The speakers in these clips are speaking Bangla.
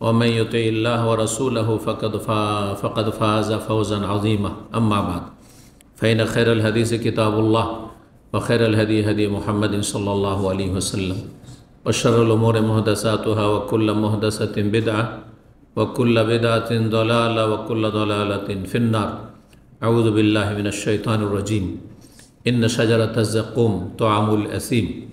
ومن يطع الله ورسوله فقد فا فقد فاز فوزا عظيما أما بعد فإن خير الحديث كتاب الله وخير الهدي هدي محمد صلى الله عليه وسلم وشر الأمور محدثاتها وكل محدثة بدعة وكل بدعة ضلالة وكل ضلالة في النار أعوذ بالله من الشيطان الرجيم إن شجرة الزقوم طعام الأثيم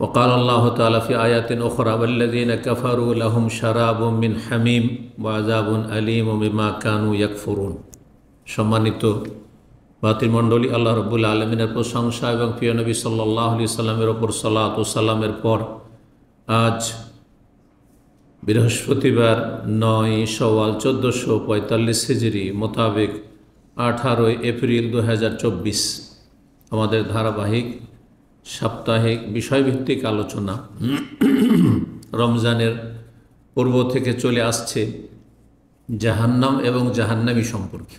وقال الله تعالى في آيات أخرى والذين كفروا لهم شراب من حميم وعذاب أليم بما كانوا يكفرون সম্মানিত বাতিমণ্ডলী আল্লাহ রবুল আলমিনের প্রশংসা এবং প্রিয় নবী সাল্লাহ আলি সাল্লামের ওপর সালাত ও সালামের পর আজ বৃহস্পতিবার নয় সওয়াল চোদ্দোশো পঁয়তাল্লিশ হিজড়ি মোতাবেক আঠারোই এপ্রিল দু আমাদের ধারাবাহিক সাপ্তাহিক বিষয়ভিত্তিক আলোচনা রমজানের পূর্ব থেকে চলে আসছে জাহান্নাম এবং জাহান্নামি সম্পর্কে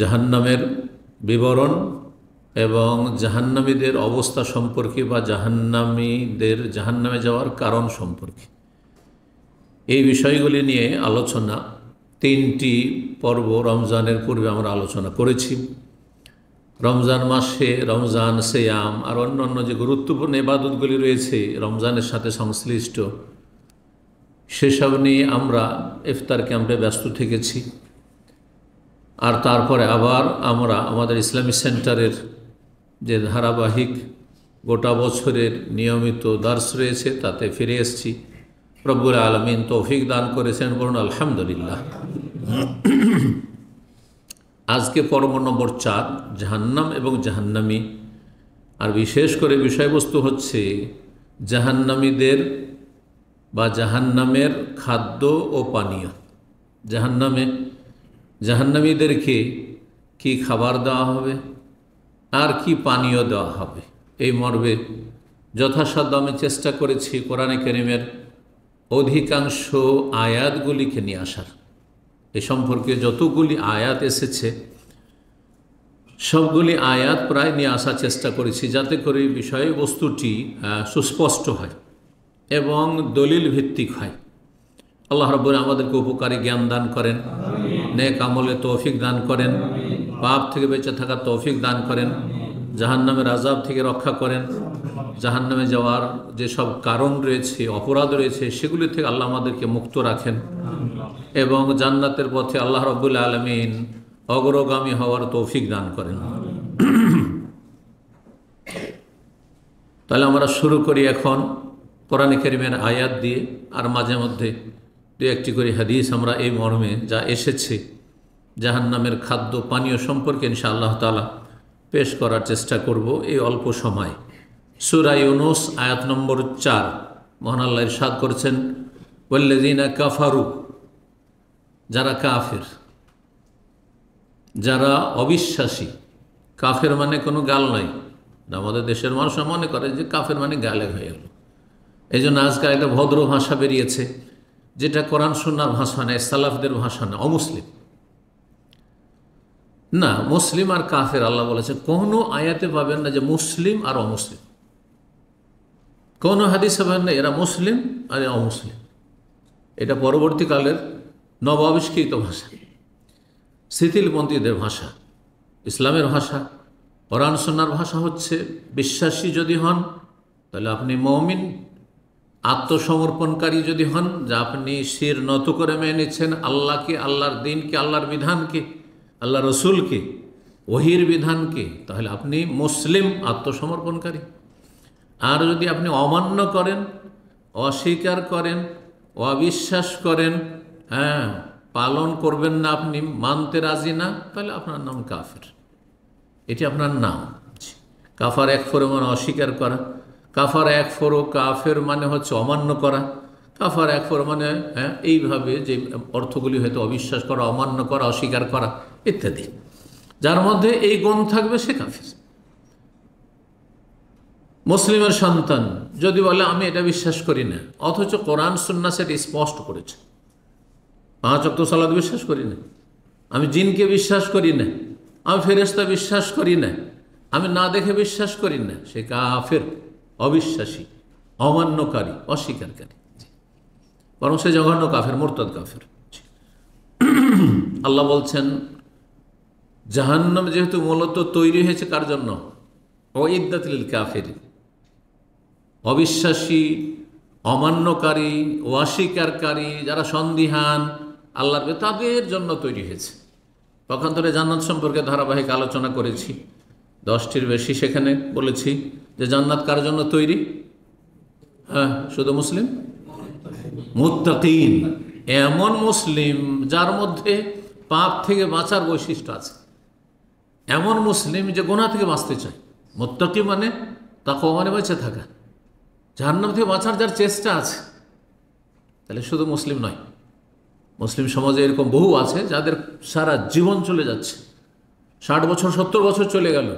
জাহান্নামের বিবরণ এবং জাহান্নামীদের অবস্থা সম্পর্কে বা জাহান্নামীদের জাহান্নামে যাওয়ার কারণ সম্পর্কে এই বিষয়গুলি নিয়ে আলোচনা তিনটি পর্ব রমজানের পূর্বে আমরা আলোচনা করেছি রমজান মাসে রমজান সেয়াম আর অন্য অন্য যে গুরুত্বপূর্ণ ইবাদতগুলি রয়েছে রমজানের সাথে সংশ্লিষ্ট সেসব নিয়ে আমরা ইফতার ক্যাম্পে ব্যস্ত থেকেছি আর তারপরে আবার আমরা আমাদের ইসলামী সেন্টারের যে ধারাবাহিক গোটা বছরের নিয়মিত দার্স রয়েছে তাতে ফিরে এসছি রব্বুল আলমিন তৌফিক দান করেছেন বলুন আলহামদুলিল্লাহ আজকে পর্ব নম্বর চার জাহান্নাম এবং জাহান্নামি আর বিশেষ করে বিষয়বস্তু হচ্ছে জাহান্নামীদের বা জাহান্নামের খাদ্য ও পানীয় জাহান্নামে জাহান্নামীদেরকে কি খাবার দেওয়া হবে আর কি পানীয় দেওয়া হবে এই মর্বে যথাসাধ্য আমি চেষ্টা করেছি কোরআনে কেরিমের অধিকাংশ আয়াতগুলিকে নিয়ে আসার এ সম্পর্কে যতগুলি আয়াত এসেছে সবগুলি আয়াত প্রায় নিয়ে আসার চেষ্টা করেছি যাতে করে বিষয়বস্তুটি সুস্পষ্ট হয় এবং দলিল ভিত্তিক হয় আল্লাহ রব্বুর আমাদেরকে উপকারী জ্ঞান দান করেন নেক আমলে তৌফিক দান করেন পাপ থেকে বেঁচে থাকা তৌফিক দান করেন নামের আজাব থেকে রক্ষা করেন জাহান্নামে যাওয়ার যেসব কারণ রয়েছে অপরাধ রয়েছে সেগুলি থেকে আল্লাহ আমাদেরকে মুক্ত রাখেন এবং জান্নাতের পথে আল্লাহ রবুল আলমিন অগ্রগামী হওয়ার তৌফিক দান করেন তাহলে আমরা শুরু করি এখন কোরআন করিমের আয়াত দিয়ে আর মাঝে মধ্যে দু একটি করে হাদিস আমরা এই মর্মে যা এসেছে জাহান্নামের খাদ্য পানীয় সম্পর্কে ইনশা আল্লাহ তালা পেশ করার চেষ্টা করব এই অল্প সময় সুরা ইউনুস আয়াত নম্বর চার মহানাল্লাহ সাদ করছেন ওল্লেদিনা কাফারু যারা কাফের যারা অবিশ্বাসী কাফের মানে কোনো গাল নাই আমাদের দেশের মানুষ মনে করে যে কাফের মানে গালে হয়ে গেল এই জন্য আজকাল একটা ভদ্র ভাষা বেরিয়েছে যেটা কোরআন সন্ন্যার ভাষা নেয় সালাফদের ভাষা না অমুসলিম না মুসলিম আর কাফের আল্লাহ বলেছে কোনো আয়াতে পাবেন না যে মুসলিম আর অমুসলিম কোনো হাদিস পাবেন না এরা মুসলিম আর অমুসলিম এটা পরবর্তীকালের নব আবিষ্কৃত ভাষা শিথিলপন্থীদের ভাষা ইসলামের ভাষা কোরআন সন্ন্যার ভাষা হচ্ছে বিশ্বাসী যদি হন তাহলে আপনি মমিন আত্মসমর্পণকারী যদি হন যা আপনি শির নত করে মেনেছেন আল্লাহকে আল্লাহর দিনকে আল্লাহর বিধানকে আল্লাহ রসুলকে ওহির বিধানকে তাহলে আপনি মুসলিম আত্মসমর্পণকারী আর যদি আপনি অমান্য করেন অস্বীকার করেন অবিশ্বাস করেন হ্যাঁ পালন করবেন না আপনি মানতে রাজি না তাহলে আপনার নাম কাফের এটি আপনার নাম কাফার এক ফোর মানে অস্বীকার করা কাফার এক ফোরো কাফের মানে হচ্ছে অমান্য করা কাফার এক ফোর মানে হ্যাঁ এইভাবে যে অর্থগুলি হয়তো অবিশ্বাস করা অমান্য করা অস্বীকার করা ইত্যাদি যার মধ্যে এই গুণ থাকবে সে কাফির মুসলিমের সন্তান যদি বলে আমি এটা বিশ্বাস করি না অথচ কোরআন সন্ন্যাস সেটা স্পষ্ট করেছে পাঁচ অক্ট সালাদ বিশ্বাস করি না আমি জিনকে বিশ্বাস করি না আমি ফেরেস্তা বিশ্বাস করি না আমি না দেখে বিশ্বাস করি না সে কাফের অবিশ্বাসী অমান্যকারী অস্বীকারী বরং সে জঘন্য কাফের মোরতাদ কাফের আল্লাহ বলছেন জাহান্নাম যেহেতু মূলত তৈরি হয়েছে কার জন্য অইদ্দাতিল কাফের অবিশ্বাসী অমান্যকারী অস্বীকারী যারা সন্দিহান আল্লাহ তাদের জন্য তৈরি হয়েছে তখন ধরে জান্নাত সম্পর্কে ধারাবাহিক আলোচনা করেছি দশটির বেশি সেখানে বলেছি যে জান্নাত কার জন্য তৈরি হ্যাঁ শুধু মুসলিম মুত্তাকিন এমন মুসলিম যার মধ্যে পাপ থেকে বাঁচার বৈশিষ্ট্য আছে এমন মুসলিম যে গোনা থেকে বাঁচতে চায় মোত্তাকি মানে তাকে মানে বেঁচে থাকা জাহান্নাম থেকে বাঁচার যার চেষ্টা আছে তাহলে শুধু মুসলিম নয় মুসলিম সমাজে এরকম বহু আছে যাদের সারা জীবন চলে যাচ্ছে ষাট বছর সত্তর বছর চলে গেল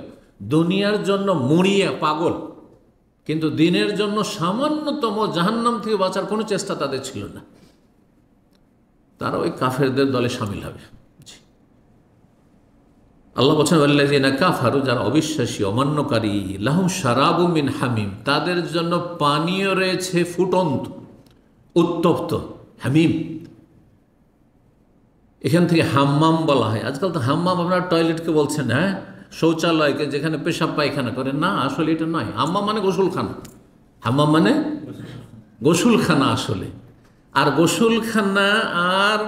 দুনিয়ার জন্য মরিয়া পাগল কিন্তু দিনের জন্য সামান্যতম জাহান্নাম থেকে বাঁচার কোনো চেষ্টা তাদের ছিল না তারা ওই কাফেরদের দলে সামিল হবে আল্লাহ বলছেন আল্লাহিনা কাফারু যারা অবিশ্বাসী অমান্যকারী লাহম সারাবু মিন হামিম তাদের জন্য পানীয় রয়েছে ফুটন্ত উত্তপ্ত হামিম এখান থেকে হাম্মাম বলা হয় আজকাল তো হাম্মাম আপনার টয়লেটকে বলছেন হ্যাঁ শৌচালয়কে যেখানে পেশাব পায়খানা করে না আসলে এটা নয় হাম্মাম মানে গোসলখানা হাম্মাম মানে গোসলখানা আসলে আর গোসলখানা আর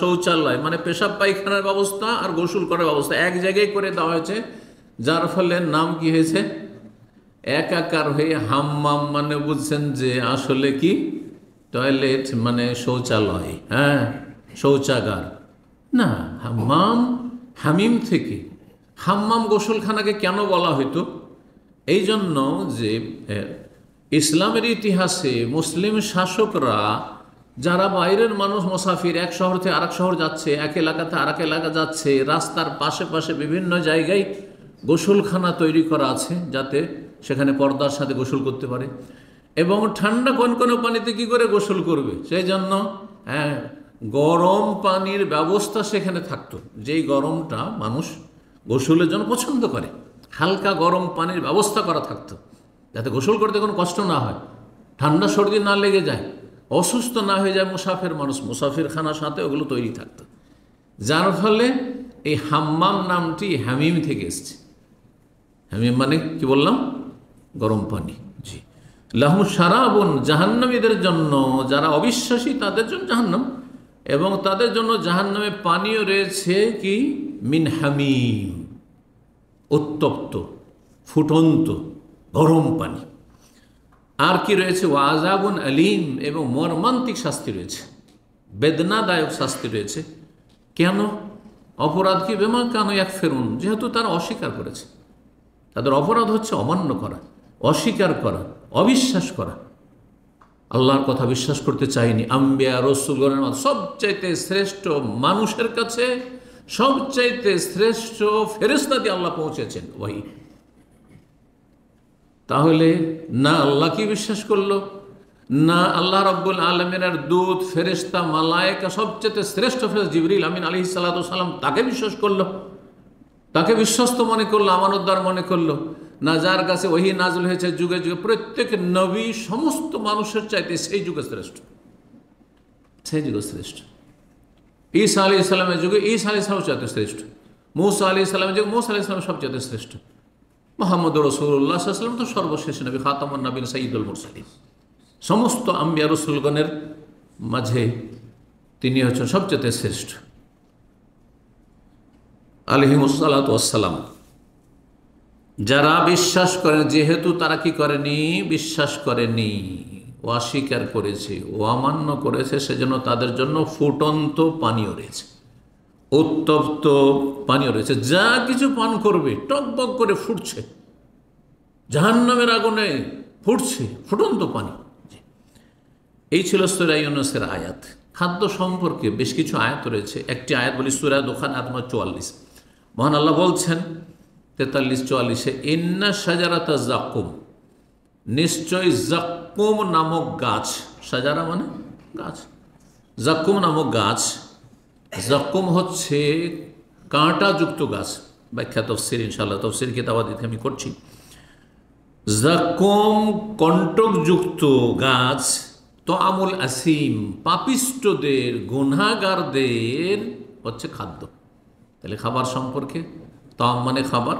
শৌচালয় মানে পেশাব পায়খানার ব্যবস্থা আর গোসল করার ব্যবস্থা এক জায়গায় করে দেওয়া হয়েছে যার ফলে নাম কি হয়েছে একাকার হয়ে হাম্মাম মানে বুঝছেন যে আসলে কি টয়লেট মানে শৌচালয় হ্যাঁ শৌচাগার না হাম্মাম হামিম থেকে হাম্মাম গোসলখানাকে কেন বলা হইতো এই জন্য যে ইসলামের ইতিহাসে মুসলিম শাসকরা যারা বাইরের মানুষ মোসাফির এক শহর থেকে আরেক শহর যাচ্ছে এক এলাকাতে আরেক এলাকা যাচ্ছে রাস্তার পাশে পাশে বিভিন্ন জায়গায় গোসলখানা তৈরি করা আছে যাতে সেখানে পর্দার সাথে গোসল করতে পারে এবং ঠান্ডা কোন কোনো পানিতে কি করে গোসল করবে সেই জন্য হ্যাঁ গরম পানির ব্যবস্থা সেখানে থাকতো যেই গরমটা মানুষ গোসলের জন্য পছন্দ করে হালকা গরম পানির ব্যবস্থা করা থাকতো যাতে গোসল করতে কোনো কষ্ট না হয় ঠান্ডা সর্দি না লেগে যায় অসুস্থ না হয়ে যায় মুসাফের মানুষ মুসাফির খানার সাথে ওগুলো তৈরি থাকত যার ফলে এই হাম্মাম নামটি হ্যামিম থেকে এসছে হ্যামিম মানে কি বললাম গরম পানি জি লাহু সারাবন জাহান্নামীদের জন্য যারা অবিশ্বাসী তাদের জন্য জাহান্নাম এবং তাদের জন্য জাহান্নামে পানীয় রয়েছে কি মিন হামিম উত্তপ্ত ফুটন্ত গরম পানি আর কি রয়েছে ওয়াজাবুন আলিম এবং মর্মান্তিক শাস্তি রয়েছে বেদনাদায়ক শাস্তি রয়েছে কেন অপরাধ কি বেমা কেন এক ফেরুন যেহেতু তারা অস্বীকার করেছে তাদের অপরাধ হচ্ছে অমান্য করা অস্বীকার করা অবিশ্বাস করা আল্লাহর কথা বিশ্বাস করতে চাইনি আম্বিয়া রসুলগণের মতো সবচাইতে শ্রেষ্ঠ মানুষের কাছে সবচাইতে শ্রেষ্ঠ ফেরেস্তা দিয়ে আল্লাহ পৌঁছেছেন ওই তাহলে না আল্লাহকে বিশ্বাস করলো না আল্লাহ রব্বুল আলমিনের দুধ ফেরেস্তা মালায়কা সবচেয়ে শ্রেষ্ঠ ফেরেস জিবরিল আমিন আলি সাল্লাম তাকে বিশ্বাস করলো তাকে বিশ্বস্ত মনে করলো আমানতদার মনে করলো না যার কাছে ওহি নাজল হয়েছে যুগে যুগে প্রত্যেক নবী সমস্ত মানুষের চাইতে সেই যুগে শ্রেষ্ঠ সেই যুগে শ্রেষ্ঠ ঈসা আলি ইসলামের যুগে ঈসা আলি ইসলাম চাইতে শ্রেষ্ঠ মৌসা আলি ইসলামের যুগে মৌসা আলি ইসলাম সবচেয়ে শ্রেষ্ঠ মোহাম্মদ রসুল্লাহাম তো সর্বশেষ নবী খাতামুন নবীন সঈদুল মুরসালিম সমস্ত আম্বিয়া রসুলগণের মাঝে তিনি হচ্ছেন সবচেয়ে শ্রেষ্ঠ আলহিমসালাতাম যারা বিশ্বাস করেন যেহেতু তারা কি করেনি বিশ্বাস করেনি ও অস্বীকার করেছে ও অমান্য করেছে সেজন্য তাদের জন্য ফুটন্ত পানীয় রয়েছে উত্তপ্ত পানীয় রয়েছে যা কিছু পান করবে টকবক করে ফুটছে জাহান্নামের আগুনে ফুটছে ফুটন্ত পানি এই ছিল সুরাইনসের আয়াত খাদ্য সম্পর্কে বেশ কিছু আয়াত রয়েছে একটি আয়াত বলি সুরা দোকান আত্মা চুয়াল্লিশ মহান আল্লাহ বলছেন তেতাল্লিশ চুয়াল্লিশে ইন্না সাজারাতা জাকুম নিশ্চয় জাকুম নামক গাছ সাজারা মানে গাছ জাকুম নামক গাছ জক্কম হচ্ছে কাঁটাযুক্ত গাছ ব্যাখ্যা তফসির ইনশাল্লাহ তফসির কিতাবাদিতে আমি করছি জকম কণ্টকযুক্ত গাছ তো আমুল আসিম পাপিষ্টদের গুনাগারদের হচ্ছে খাদ্য তাহলে খাবার সম্পর্কে তম মানে খাবার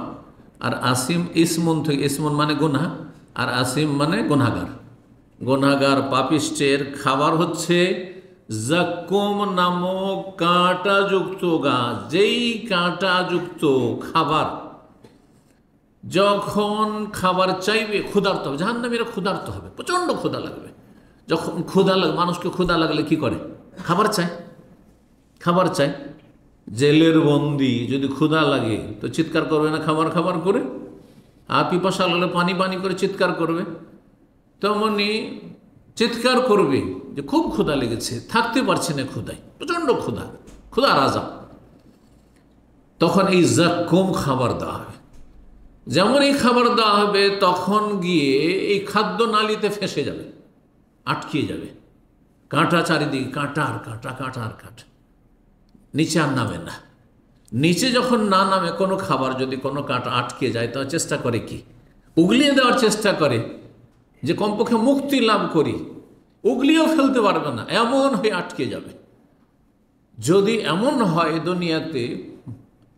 আর আসিম ইসমন থেকে ইসমন মানে গুনহা আর আসিম মানে গুনাগার গুনাগার পাপিষ্টের খাবার হচ্ছে জাকুম নামক কাঁটাযুক্ত গাছ যেই কাঁটাযুক্ত খাবার যখন খাবার চাইবে ক্ষুধার্ত হবে জাহান্নামীরা ক্ষুধার্ত হবে প্রচণ্ড ক্ষুধা লাগবে যখন ক্ষুধা লাগবে মানুষকে ক্ষুধা লাগলে কি করে খাবার চাই খাবার চাই জেলের বন্দি যদি ক্ষুধা লাগে তো চিৎকার করবে না খাবার খাবার করে আর পিপাসা লাগলে পানি পানি করে চিৎকার করবে তেমনি চিৎকার করবে যে খুব ক্ষুধা লেগেছে থাকতে পারছে না ক্ষুদাই প্রচণ্ড ক্ষুধা ক্ষুধা রাজা তখন এই কম খাবার দেওয়া হবে যেমন এই খাবার দেওয়া হবে তখন গিয়ে এই খাদ্য নালিতে ফেঁসে যাবে আটকিয়ে যাবে কাঁটা চারিদিকে কাঁটা আর কাঁটা কাঁটা আর কাঁটা নিচে আর নামে না নিচে যখন না নামে কোনো খাবার যদি কোনো কাঁটা আটকে যায় তখন চেষ্টা করে কি উগলিয়ে দেওয়ার চেষ্টা করে যে কমপক্ষে মুক্তি লাভ করি উগলিও ফেলতে পারবে না এমন হয়ে আটকে যাবে যদি এমন হয় দুনিয়াতে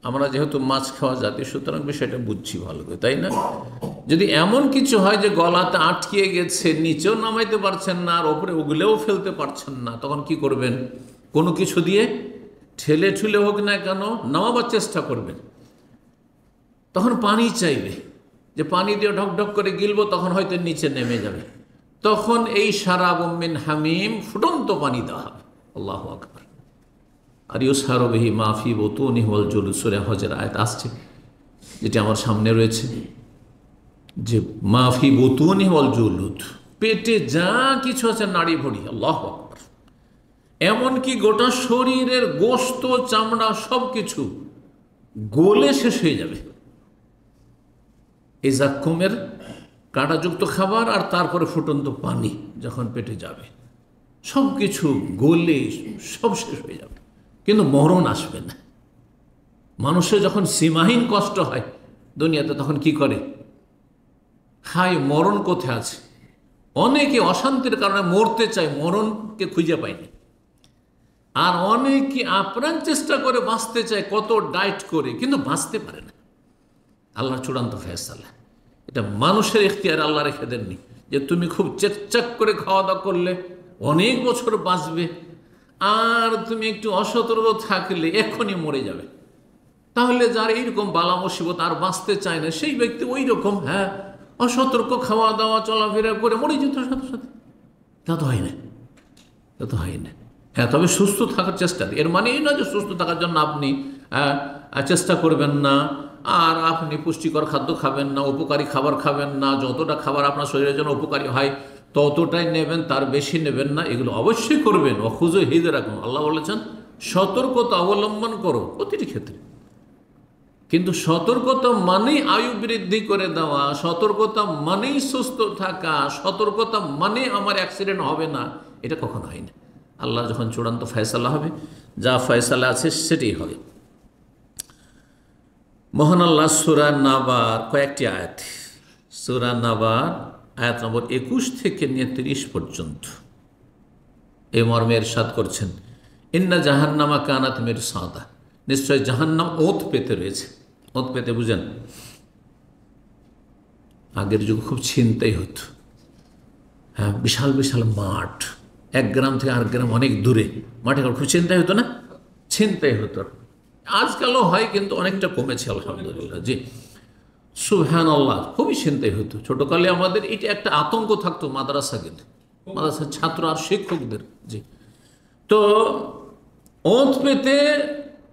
আমরা যেহেতু মাছ খাওয়া জাতি সুতরাং বিষয়টা বুঝছি ভালো করে তাই না যদি এমন কিছু হয় যে গলাতে আটকে গেছে নিচেও নামাইতে পারছেন না আর ওপরে উগলেও ফেলতে পারছেন না তখন কি করবেন কোনো কিছু দিয়ে ঠেলে ঠুলে হোক না কেন নামাবার চেষ্টা করবেন তখন পানি চাইবে যে পানি দিয়ে ঢকঢক করে গিলবো তখন হয়তো নিচে নেমে যাবে তখন এই সারা মিন হামিম ফুটন্ত পানি দেওয়া হবে আল্লাহ আকবর আর ইউসারবহি মাফি নিহল হল সুরে হজের আয়ত আসছে যেটি আমার সামনে রয়েছে যে মাফি বতু নিহল জুলুদ পেটে যা কিছু আছে নাড়ি ভরি আল্লাহ আকবর এমনকি গোটা শরীরের গোস্ত চামড়া সব কিছু গোলে শেষ হয়ে যাবে এই জাক্ষুমের কাঁটাযুক্ত খাবার আর তারপরে ফুটন্ত পানি যখন পেটে যাবে সব কিছু গলে সব শেষ হয়ে যাবে কিন্তু মরণ আসবে না মানুষের যখন সীমাহীন কষ্ট হয় দুনিয়াতে তখন কি করে হায় মরণ কোথায় আছে অনেকে অশান্তির কারণে মরতে চায় মরণকে খুঁজে পায়নি আর অনেকে আপ্রাণ চেষ্টা করে বাঁচতে চায় কত ডায়েট করে কিন্তু বাঁচতে পারে না আল্লাহ চূড়ান্ত ফেসালা এটা মানুষের ইখতিয়ার আল্লাহ রেখে দেননি যে তুমি খুব চেকচাক করে খাওয়া দাওয়া করলে অনেক বছর বাঁচবে আর তুমি একটু অসতর্ক থাকলে এখনই মরে যাবে তাহলে যার এইরকম বালা মুসিবত আর বাঁচতে চায় না সেই ব্যক্তি ওই রকম হ্যাঁ অসতর্ক খাওয়া দাওয়া চলাফেরা করে মরে যেত সাথে সাথে তা তো হয় না তা তো হয় না হ্যাঁ তবে সুস্থ থাকার চেষ্টা এর মানে এই নয় যে সুস্থ থাকার জন্য আপনি হ্যাঁ, চেষ্টা করবেন না আর আপনি পুষ্টিকর খাদ্য খাবেন না উপকারী খাবার খাবেন না যতটা খাবার আপনার শরীরের জন্য উপকারী হয় ততটাই নেবেন তার বেশি নেবেন না এগুলো অবশ্যই করবেন অখুজ হিদে রাখুন আল্লাহ বলেছেন সতর্কতা অবলম্বন করো প্রতিটি ক্ষেত্রে কিন্তু সতর্কতা মানেই আয়ু বৃদ্ধি করে দেওয়া সতর্কতা মানেই সুস্থ থাকা সতর্কতা মানে আমার অ্যাক্সিডেন্ট হবে না এটা কখনো হয় না আল্লাহ যখন চূড়ান্ত ফয়সালা হবে যা ফয়সালা আছে সেটাই হবে মোহন আল্লাহ সুরা নাবার কয়েকটি আয়াত সুরা নাবার আয়াত নম্বর একুশ থেকে নিয়ে তিরিশ পর্যন্ত এই মর্মে সাদ করছেন ইন্না জাহান্নামা কানাত মের সাদা নিশ্চয় জাহান্নাম ওত পেতে রয়েছে ওত পেতে বুঝেন আগের যুগ খুব চিন্তাই হতো হ্যাঁ বিশাল বিশাল মাঠ এক গ্রাম থেকে আরেক গ্রাম অনেক দূরে মাঠে খুব ছিনতাই হতো না চিন্তাই হতো আজকালও হয় কিন্তু অনেকটা কমেছে আলহামদুলিল্লাহ জি সুহান আল্লাহ খুবই চিন্তাই হতো ছোটকালে আমাদের এটা একটা আতঙ্ক থাকতো মাদ্রাসা কিন্তু মাদ্রাসার ছাত্র আর শিক্ষকদের জি তো ওঁত পেতে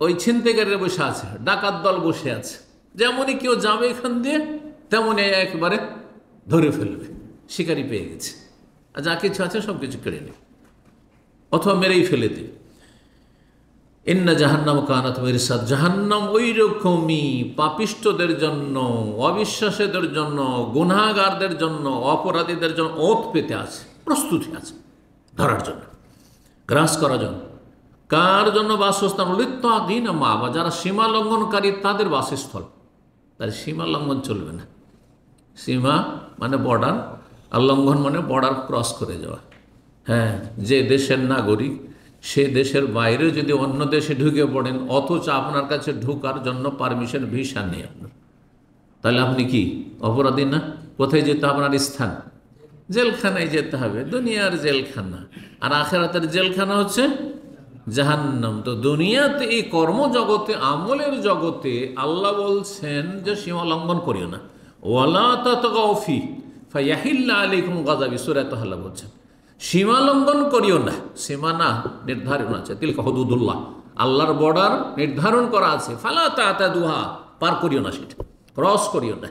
ওই ছিনতেকারীরা বসে আছে ডাকাত দল বসে আছে যেমনই কেউ যাবে এখান দিয়ে তেমনই একবারে ধরে ফেলবে শিকারি পেয়ে গেছে আর যা কিছু আছে সব কিছু কেড়ে নেবে অথবা মেরেই ফেলে দেবে এন্না জাহান্নাম কানাত মেরিসাদ জাহান্নাম ওই রকমই পাপিষ্টদের জন্য অবিশ্বাসীদের জন্য গুনাগারদের জন্য অপরাধীদের জন্য ওত পেতে আছে প্রস্তুতি আছে ধরার জন্য গ্রাস করার জন্য কার জন্য বাসস্থান লিত্ত দিন মা বা যারা সীমা লঙ্ঘনকারী তাদের বাসস্থল তাই সীমা লঙ্ঘন চলবে না সীমা মানে বর্ডার আর লঙ্ঘন মানে বর্ডার ক্রস করে যাওয়া হ্যাঁ যে দেশের নাগরিক সে দেশের বাইরে যদি অন্য দেশে ঢুকে পড়েন অথচ আপনার কাছে ঢোকার জন্য পারমিশন ভিসা নেই আপনার তাহলে আপনি কি অপরাধী না কোথায় যেতে আপনার স্থান জেলখানায় যেতে হবে দুনিয়ার জেলখানা আর আখেরাতের জেলখানা হচ্ছে জাহান্নাম তো দুনিয়াতে এই কর্মজগতে আমলের জগতে আল্লাহ বলছেন যে সীমা লঙ্ঘন করিও না ওয়ালা তফি ফাইয়াহিল্লা আলিকুম গাজাবি সুরাত হাল্লা বলছেন সীমা লঙ্ঘন করিও না সীমানা নির্ধারণ আছে তিলকা হদুদুল্লাহ আল্লাহর বর্ডার নির্ধারণ করা আছে ফালা তা দুহা পার করিও না সেটা ক্রস করিও না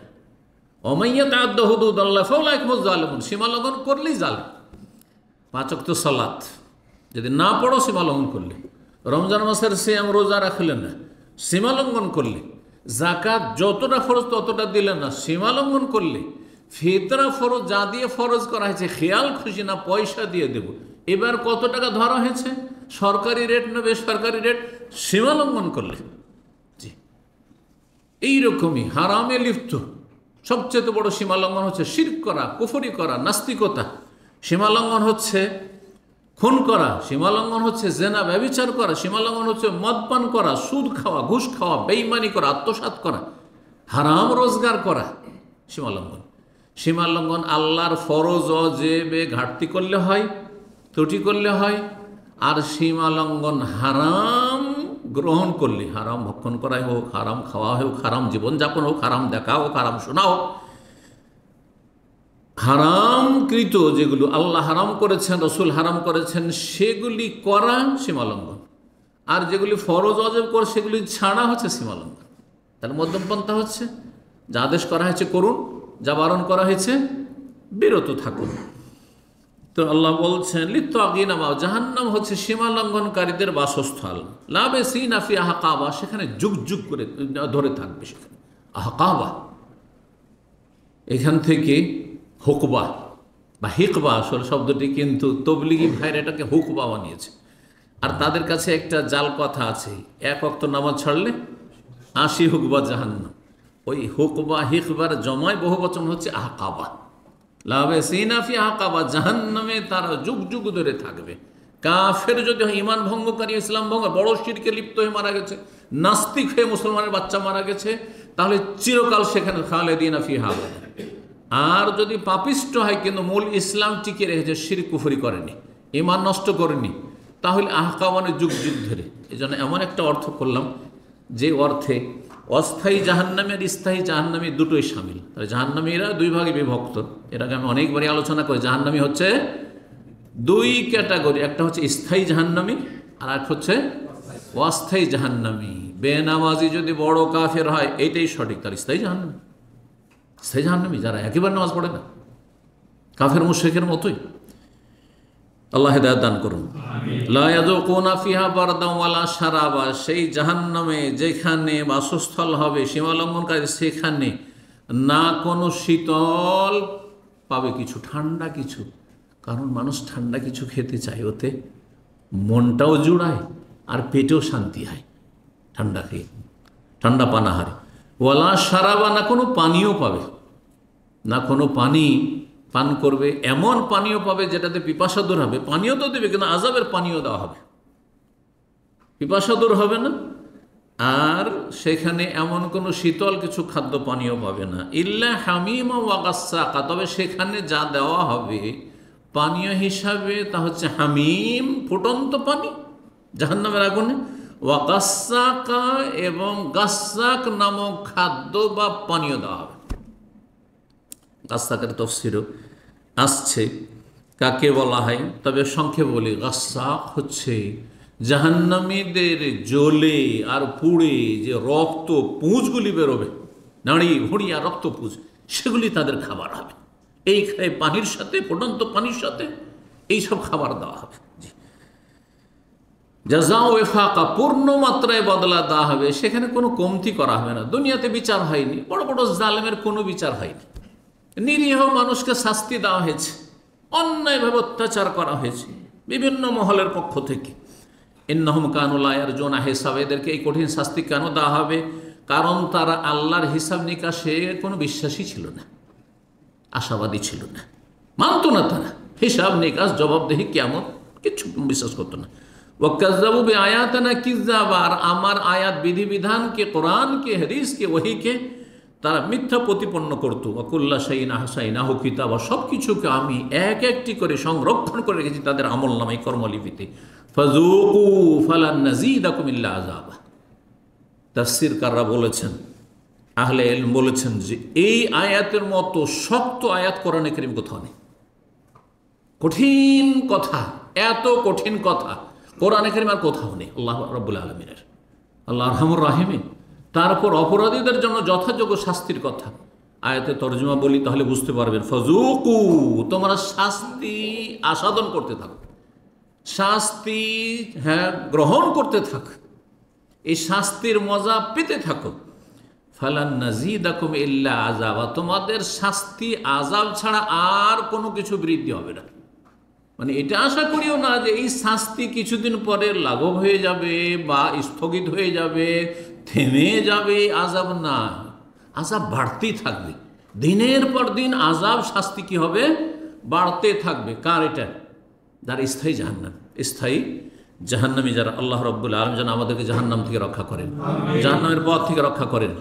অমাইয়া তাদ্দ হদুদুল্লাহ ফাউলা একমত জালেমন সীমা লঙ্ঘন করলেই জালেম পাঁচক তো সালাত যদি না পড়ো সীমা লঙ্ঘন করলে রমজান মাসের সে আম রোজা রাখলেন না সীমা লঙ্ঘন করলে জাকাত যতটা ফরজ ততটা দিলেন না সীমা লঙ্ঘন করলে ফেতরা ফরজ যা দিয়ে ফরজ করা হয়েছে খেয়াল খুশি না পয়সা দিয়ে দেব এবার কত টাকা ধরা হয়েছে সরকারি রেট না বেসরকারি রেট সীমা লঙ্ঘন করলে জি এইরকমই হারামে লিপ্ত সবচেয়ে বড় সীমা লঙ্ঘন হচ্ছে শির করা কুফরি করা নাস্তিকতা সীমা লঙ্ঘন হচ্ছে খুন করা সীমা লঙ্ঘন হচ্ছে জেনা ব্যবিচার করা সীমা লঙ্ঘন হচ্ছে মদপান করা সুদ খাওয়া ঘুষ খাওয়া বেইমানি করা আত্মসাত করা হারাম রোজগার করা সীমা লঙ্ঘন সীমা লঙ্ঘন আল্লাহর ফরজ অজেবে ঘাটতি করলে হয় ত্রুটি করলে হয় আর সীমা লঙ্ঘন হারাম গ্রহণ করলে হারাম ভক্ষণ করাই হোক হারাম খাওয়া হোক হারাম জীবনযাপন হোক হারাম দেখা হোক হারাম শোনা হোক হারামকৃত যেগুলো আল্লাহ হারাম করেছেন রসুল হারাম করেছেন সেগুলি করা সীমালঙ্ঘন আর যেগুলি ফরজ অজব করে সেগুলি ছাড়া হচ্ছে সীমালঙ্ঘন তার মধ্যম পন্থা হচ্ছে যা আদেশ করা হয়েছে করুন যা বারণ করা হয়েছে বিরত থাকুন তো আল্লাহ বলছেন লিপ্ত আগিনামা জাহান্নাম হচ্ছে সীমা লঙ্ঘনকারীদের বাসস্থল লাভে সিন আফি আহা কাবা সেখানে যুগ যুগ করে ধরে থাকবে সেখানে আহা কাবা এখান থেকে হুকবা বা হিকবা আসলে শব্দটি কিন্তু তবলিগি ভাইয়ের এটাকে হুকবা বানিয়েছে আর তাদের কাছে একটা জাল কথা আছে এক অক্ত নামাজ ছাড়লে আশি হুকবা জাহান্নাম ওই হুকবা হিকবার জমায় বহু বচন হচ্ছে আহকাবা লাভে সিনাফি আহকাবা নামে তারা যুগ যুগ ধরে থাকবে কাফের যদি হয় ইমান ভঙ্গকারী ইসলাম ভঙ্গ বড় শিরকে লিপ্ত হয়ে মারা গেছে নাস্তিক হয়ে মুসলমানের বাচ্চা মারা গেছে তাহলে চিরকাল সেখানে দিন আফি হাবে আর যদি পাপিষ্ট হয় কিন্তু মূল ইসলাম টিকে রেখেছে শির কুফরি করেনি ইমান নষ্ট করেনি তাহলে আহকাবানের যুগ যুগ ধরে এই এমন একটা অর্থ করলাম যে অর্থে অস্থায়ী জাহান্নামী আর স্থায়ী জাহান্নামী দুটোই সামিল তাহলে জাহান্নামীরা দুই ভাগে বিভক্ত এটাকে আমি অনেকবারই আলোচনা করি জাহান্নামী হচ্ছে দুই ক্যাটাগরি একটা হচ্ছে স্থায়ী জাহান্নামী আর এক হচ্ছে অস্থায়ী জাহান্নামী বেনামাজি যদি বড় কাফের হয় এইটাই সঠিক তার স্থায়ী জাহান্নামী স্থায়ী জাহান্নামী যারা একেবারে নামাজ পড়ে না কাফের মুশেখের মতোই আল্লাহ হেদায়ত দান করুন ফিহা বারদাওয়ালা সারাবা সেই জাহান্নামে যেখানে বাসস্থল হবে সীমালঙ্ঘনকারী সেখানে না কোনো শীতল পাবে কিছু ঠান্ডা কিছু কারণ মানুষ ঠান্ডা কিছু খেতে চায় ওতে মনটাও জুড়ায় আর পেটেও শান্তি হয় ঠান্ডা খেয়ে ঠান্ডা পানাহারে ওয়ালা সারাবা না কোনো পানিও পাবে না কোনো পানি পান করবে এমন পানীয় পাবে যেটাতে পিপাসা দূর হবে পানীয় তো দেবে কিন্তু আজাবের পানীয় দেওয়া হবে পিপাসা দূর হবে না আর সেখানে এমন কোনো শীতল কিছু খাদ্য পানীয় পাবে না ইল্লা হামিম ওয়াকাসাকা তবে সেখানে যা দেওয়া হবে পানীয় হিসাবে তা হচ্ছে হামিম ফুটন্ত পানি জাহান্নামের আগুনে ওয়াকাসাকা এবং গাসাক নামক খাদ্য বা পানীয় দেওয়া হবে গাস্তাকের তফসির আসছে কাকে বলা হয় তবে সংক্ষেপ বলি গাস্তাক হচ্ছে জাহান্নামীদের জলে আর পুড়ে যে রক্ত পুঁজগুলি বেরোবে নাড়ি ভুঁড়ি আর রক্ত পুঁজ সেগুলি তাদের খাবার হবে এই খায় পানির সাথে ফুটন্ত পানির সাথে এইসব খাবার দেওয়া হবে যা ও এফাকা পূর্ণ মাত্রায় বদলা দেওয়া হবে সেখানে কোনো কমতি করা হবে না দুনিয়াতে বিচার হয়নি বড় বড় জালেমের কোনো বিচার হয়নি নিরীহ মানুষকে শাস্তি দেওয়া হয়েছে অন্যায়ভাবে অত্যাচার করা হয়েছে বিভিন্ন মহলের পক্ষ থেকে ইন্নহম কানুলায়ার জোনা হিসাব এদেরকে এই কঠিন শাস্তি কেন দেওয়া হবে কারণ তারা আল্লাহর হিসাব নিকাশে কোনো বিশ্বাসী ছিল না আশাবাদী ছিল না মানত না তারা হিসাব নিকাশ জবাবদেহি কেমন কিছু বিশ্বাস করতো না ও আয়াত না কিজ্জাব আমার আয়াত বিধিবিধানকে কোরআনকে হরিসকে ওহিকে তারা মিথ্যা প্রতিপন্ন করতো অকুল্লা সাইন আহসাইন আহ বা সব কিছুকে আমি এক একটি করে সংরক্ষণ করে রেখেছি তাদের আমল নামে কর্মলিপিতে ফাজুকু ফালান নাজিদ আকুমিল্লা আজাব তাসির কাররা বলেছেন আহলে এল বলেছেন যে এই আয়াতের মতো শক্ত আয়াত করানে করিম কোথাও নেই কঠিন কথা এত কঠিন কথা কোরআনে করিম আর কোথাও নেই আল্লাহ রব্বুল আলমিনের আল্লাহ রহমুর রাহিমিন তারপর অপরাধীদের জন্য যথাযোগ্য শাস্তির কথা আয়াতে তর্জমা বলি তাহলে বুঝতে পারবেন ফজুকু তোমরা শাস্তি আস্বাদন করতে থাকো শাস্তি হ্যাঁ গ্রহণ করতে থাক এই শাস্তির মজা পেতে থাকো ফালান নাজিদাকুম ইল্লা আজাব তোমাদের শাস্তি আজাব ছাড়া আর কোনো কিছু বৃদ্ধি হবে না মানে এটা আশা করিও না যে এই শাস্তি কিছুদিন পরে লাঘব হয়ে যাবে বা স্থগিত হয়ে যাবে থেমে যাবে আজাব না আজাব বাড়তেই থাকবে দিনের পর দিন আজাব শাস্তি কি হবে বাড়তে থাকবে কার এটা যারা স্থায়ী জাহান্নাম স্থায়ী জাহান্নামী যারা আল্লাহ রব্বুল আলম যেন আমাদেরকে জাহান্নাম থেকে রক্ষা করেন জাহান্নামের পথ থেকে রক্ষা করেন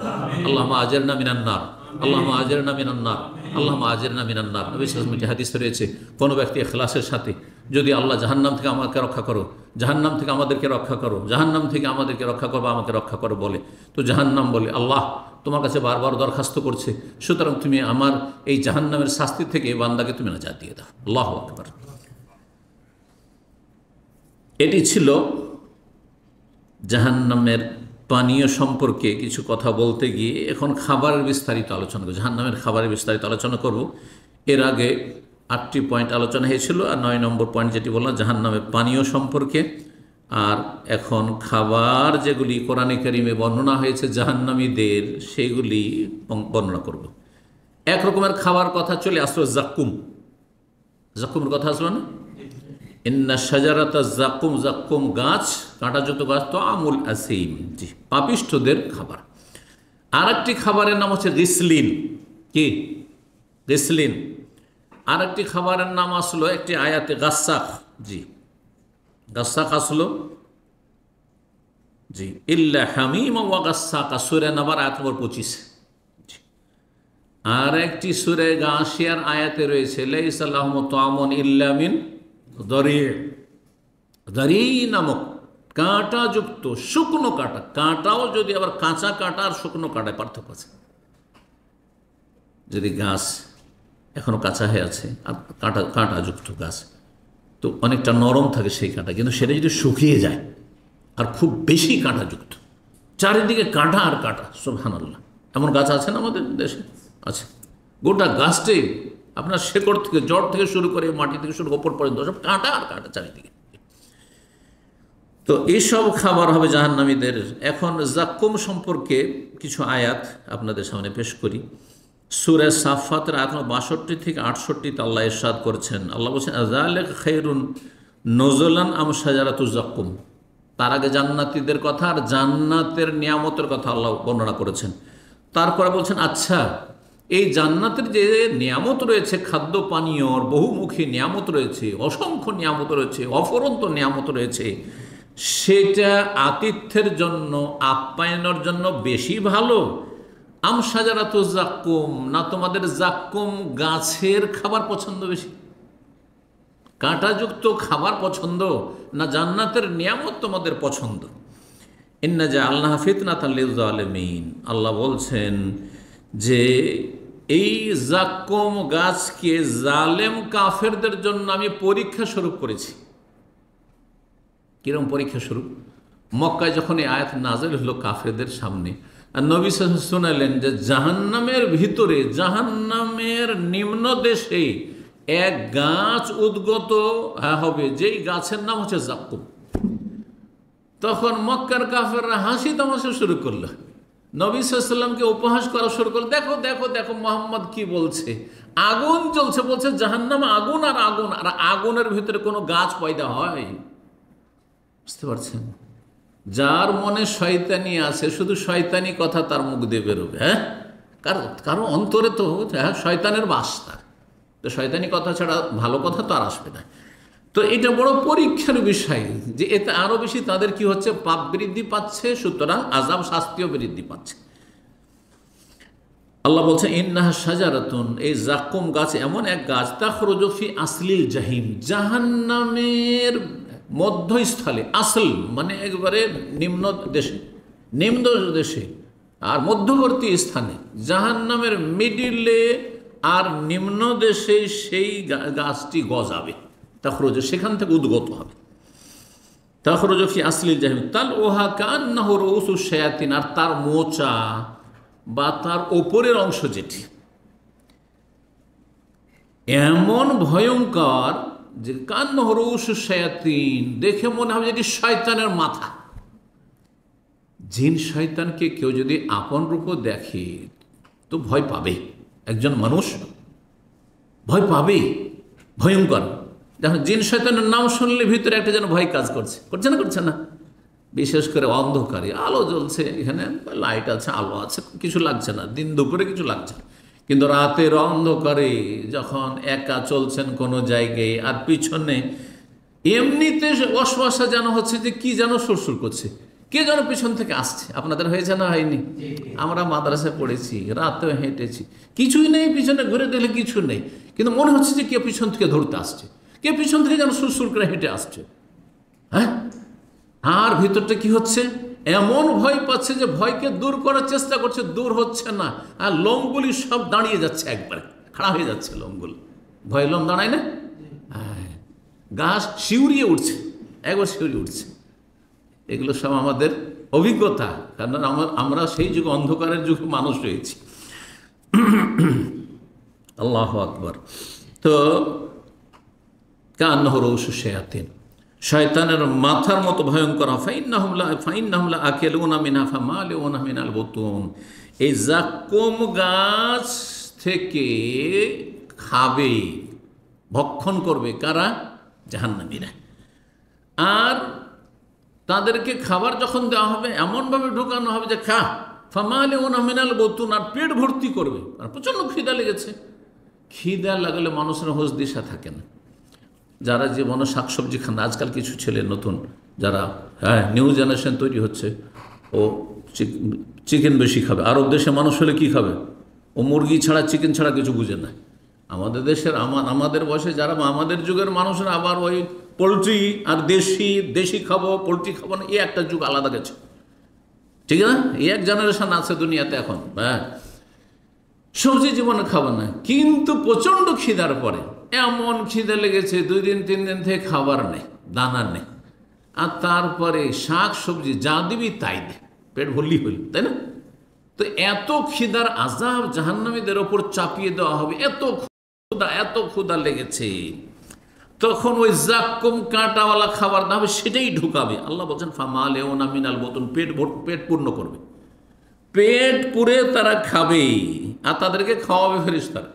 আল্লাহ আজের না মিনান্নার আল্লাহ আজের না মিনান্নার আল্লাহ আজের না মিনান্নার নবী সালাম হাদিস রয়েছে কোনো ব্যক্তি এখলাসের সাথে যদি আল্লাহ জাহান্নাম থেকে আমাকে রক্ষা করো জাহান্নাম থেকে আমাদেরকে রক্ষা করো জাহান্নাম থেকে আমাদেরকে রক্ষা করো আমাকে রক্ষা করো বলে তো জাহান্নাম বলে আল্লাহ তোমার কাছে বারবার দরখাস্ত করছে সুতরাং তুমি আমার এই জাহান্নামের শাস্তি থেকে বান্দাকে তুমি না দিয়ে দাও আল্লাহ আকবর এটি ছিল জাহান্নামের পানীয় সম্পর্কে কিছু কথা বলতে গিয়ে এখন খাবারের বিস্তারিত আলোচনা করব জাহান্নামের খাবারের বিস্তারিত আলোচনা করব এর আগে আটটি পয়েন্ট আলোচনা হয়েছিল আর নয় নম্বর পয়েন্ট যেটি বললাম জাহান নামে পানীয় সম্পর্কে আর এখন খাবার যেগুলি কোরআনে কারিমে বর্ণনা হয়েছে জাহান্নামীদের সেগুলি বর্ণনা করব এক রকমের খাবার কথা চলে আসলো জাকুম জাকুমের কথা আসলো না ইন্না সাজারাতা জাকুম জাকুম গাছ কাঁটাযুক্ত গাছ তো আমুল আসিম জি পাপিষ্ঠদের খাবার আর একটি খাবারের নাম হচ্ছে রিসলিন কি রিসলিন আর একটি খাবারের নাম আসলো একটি আয়াতে গাছাক জি গাছাক আসলো জি ইল্লা হামিম ওয়া গাছাক সুরে নাবার আয়াত নম্বর পঁচিশ আর একটি সুরে গাছিয়ার আয়াতে রয়েছে লাইসাল্লাহম তামন ইল্লামিন দরি দরি নামক কাঁটাযুক্ত শুকনো কাঁটা কাঁটাও যদি আবার কাঁচা কাঁটা আর শুকনো কাঁটায় পার্থক্য আছে যদি গাছ এখনও কাঁচা হয়ে আছে আর কাঁটা কাঁটাযুক্ত গাছ তো অনেকটা নরম থাকে সেই কাঁটা কিন্তু সেটা যদি শুকিয়ে যায় আর খুব বেশি কাঁটাযুক্ত চারিদিকে কাঁটা আর কাঁটা হানাল্লা এমন গাছ আছে না আমাদের দেশে আছে গোটা গাছটি আপনার শেকড় থেকে জ্বর থেকে শুরু করে মাটি থেকে শুরু ওপর পর্যন্ত সব কাঁটা আর কাঁটা চারিদিকে তো এইসব খাবার হবে জাহান্নামীদের এখন জাক্কুম সম্পর্কে কিছু আয়াত আপনাদের সামনে পেশ করি সুরে সাফাতের আঠারো বাষট্টি থেকে আটষট্টিতে আল্লাহ ইসাদ করছেন আল্লাহ বলছেন আজালে খেরুন নজলান আম সাজারাতুজাকুম তার আগে জান্নাতিদের কথা আর জান্নাতের নিয়ামতের কথা আল্লাহ বর্ণনা করেছেন তারপরে বলছেন আচ্ছা এই জান্নাতের যে নিয়ামত রয়েছে খাদ্য পানীয়র বহুমুখী নিয়ামত রয়েছে অসংখ্য নিয়ামত রয়েছে অফরন্ত নিয়ামত রয়েছে সেটা আতিথ্যের জন্য আপ্যায়নের জন্য বেশি ভালো আম সাজারা তো জাক্কুম না তোমাদের জাক্কুম গাছের খাবার পছন্দ বেশি কাঁটাযুক্ত খাবার পছন্দ না জান্নাতের নিয়ামত তোমাদের পছন্দ ইন্না যা আল্লাহ ফিতনাত আলমিন আল্লাহ বলছেন যে এই জাক্কম গাছকে জালেম কাফেরদের জন্য আমি পরীক্ষা স্বরূপ করেছি কিরম পরীক্ষা স্বরূপ মক্কায় যখন এই আয়াত নাজেল হলো কাফেরদের সামনে আর নবী শোনালেন যে জাহান্নামের ভিতরে জাহান্নামের নিম্ন দেশে এক গাছ উদ্গত হ্যাঁ, হবে যেই গাছের নাম হচ্ছে জাকুম তখন মক্কার কাফেররা হাসি তামাশা শুরু করলো নবী সাল্লামকে উপহাস করা শুরু করলো দেখো দেখো দেখো মোহাম্মদ কি বলছে আগুন চলছে বলছে জাহান্নাম আগুন আর আগুন আর আগুনের ভিতরে কোনো গাছ পয়দা হয় বুঝতে পারছেন যার মনে শয়তানি আছে শুধু শয়তানি কথা তার মুখ দিয়ে বেরোবে হ্যাঁ কারণ কারো অন্তরে তো হ্যাঁ শয়তানের বাস তার তো শয়তানি কথা ছাড়া ভালো কথা তো আর আসবে না তো এটা বড় পরীক্ষার বিষয় যে এতে আরও বেশি তাদের কি হচ্ছে পাপ বৃদ্ধি পাচ্ছে সুতরাং আজাব শাস্তিও বৃদ্ধি পাচ্ছে আল্লাহ বলছে ইন্না সাজারাতুন এই জাকুম গাছ এমন এক গাছ তা খরজফি আসলিল জাহিম জাহান্নামের মধ্যস্থলে আসল মানে একবারে নিম্ন দেশে নিম্ন দেশে আর মধ্যবর্তী স্থানে জাহান নামের মিডিলে আর নিম্ন দেশে সেই গাছটি গজাবে তখরোজ সেখান থেকে উদ্গত হবে তখরোজ ফি আসলিল জাহিম তাল ওহা কান নাহর ওসু শেয়াতিন আর তার মোচা বা তার ওপরের অংশ যেটি এমন ভয়ঙ্কর যে কান্ন হরৌস শয়াতিন দেখে মনে হবে যেটি শয়তানের মাথা জিন শয়তানকে কেউ যদি আপন রূপ দেখে তো ভয় পাবে একজন মানুষ ভয় পাবে ভয়ঙ্কর দেখো জিন শৈতানের নাম শুনলে ভিতরে একটা যেন ভয় কাজ করছে করছে না করছে না বিশেষ করে অন্ধকারে আলো জ্বলছে এখানে লাইট আছে আলো আছে কিছু লাগছে না দিন দুপুরে কিছু লাগছে না কিন্তু রাতের অন্ধকারে যখন একা চলছেন কোনো জায়গায় আর পিছনে এমনিতে অশ্বাসা যেন হচ্ছে যে কি যেন শ্বশুর করছে কে যেন পিছন থেকে আসছে আপনাদের হয়েছে না হয়নি আমরা মাদ্রাসায় পড়েছি রাতেও হেঁটেছি কিছুই নেই পিছনে ঘুরে দিলে কিছু নেই কিন্তু মনে হচ্ছে যে কে পিছন থেকে ধরতে আসছে কে পিছন থেকে যেন সুরসুর করে হেঁটে আসছে হ্যাঁ আর ভিতরটা কি হচ্ছে এমন ভয় পাচ্ছে যে ভয়কে দূর করার চেষ্টা করছে দূর হচ্ছে না আর লোমগুলি সব দাঁড়িয়ে যাচ্ছে একবারে খাড়া হয়ে যাচ্ছে লোমগুলি ভয় লোম দাঁড়ায় না হ্যাঁ। গাছ শিউরিয়ে উঠছে একবার শিউরিয়ে উঠছে এগুলো সব আমাদের অভিজ্ঞতা কারণ আমার আমরা সেই যুগে অন্ধকারের যুগে মানুষ রয়েছি আল্লাহ আকবর তো কান্ন রৌসু শেয়াতিন শয়তানের মাথার মতো ভয়ঙ্কর এই জাকুম গাছ থেকে খাবে ভক্ষণ করবে কারা জাহান্নামীরা আর তাদেরকে খাবার যখন দেওয়া হবে এমনভাবে ঢুকানো হবে যে খা ফামালে ওনা মিনাল বতুন আর পেট ভর্তি করবে আর প্রচণ্ড খিদা লেগেছে খিদা লাগলে মানুষের হোস দিশা থাকে না যারা জীবনে শাকসবজি খান আজকাল কিছু ছেলে নতুন যারা হ্যাঁ নিউ জেনারেশন তৈরি হচ্ছে ও চিকেন বেশি খাবে আরব দেশে মানুষ হলে কী খাবে ও মুরগি ছাড়া চিকেন ছাড়া কিছু বুঝে না আমাদের দেশের আমার আমাদের বয়সে যারা আমাদের যুগের মানুষরা আবার ওই পোলট্রি আর দেশি দেশি খাবো পোলট্রি খাবো না এ একটা যুগ আলাদা গেছে ঠিক না এ এক জেনারেশন আছে দুনিয়াতে এখন হ্যাঁ সবজি জীবনে খাবো না কিন্তু প্রচণ্ড খিদার পরে এমন খিদে লেগেছে দুই দিন তিন দিন থেকে খাবার নেই দানা নেই আর তারপরে শাক সবজি যা দিবি তাই দে পেট ভরলি হইল তাই না তো এত খিদার আজাব জাহান্নামীদের ওপর চাপিয়ে দেওয়া হবে এত ক্ষুদা এত ক্ষুদা লেগেছে তখন ওই কম কাঁটাওয়ালা খাবার দাবে সেটাই ঢুকাবে আল্লাহ বলছেন ফামা লেওনা মিনাল মতন পেট পেট পূর্ণ করবে পেট পুরে তারা খাবে আর তাদেরকে খাওয়াবে ফেরিস তারা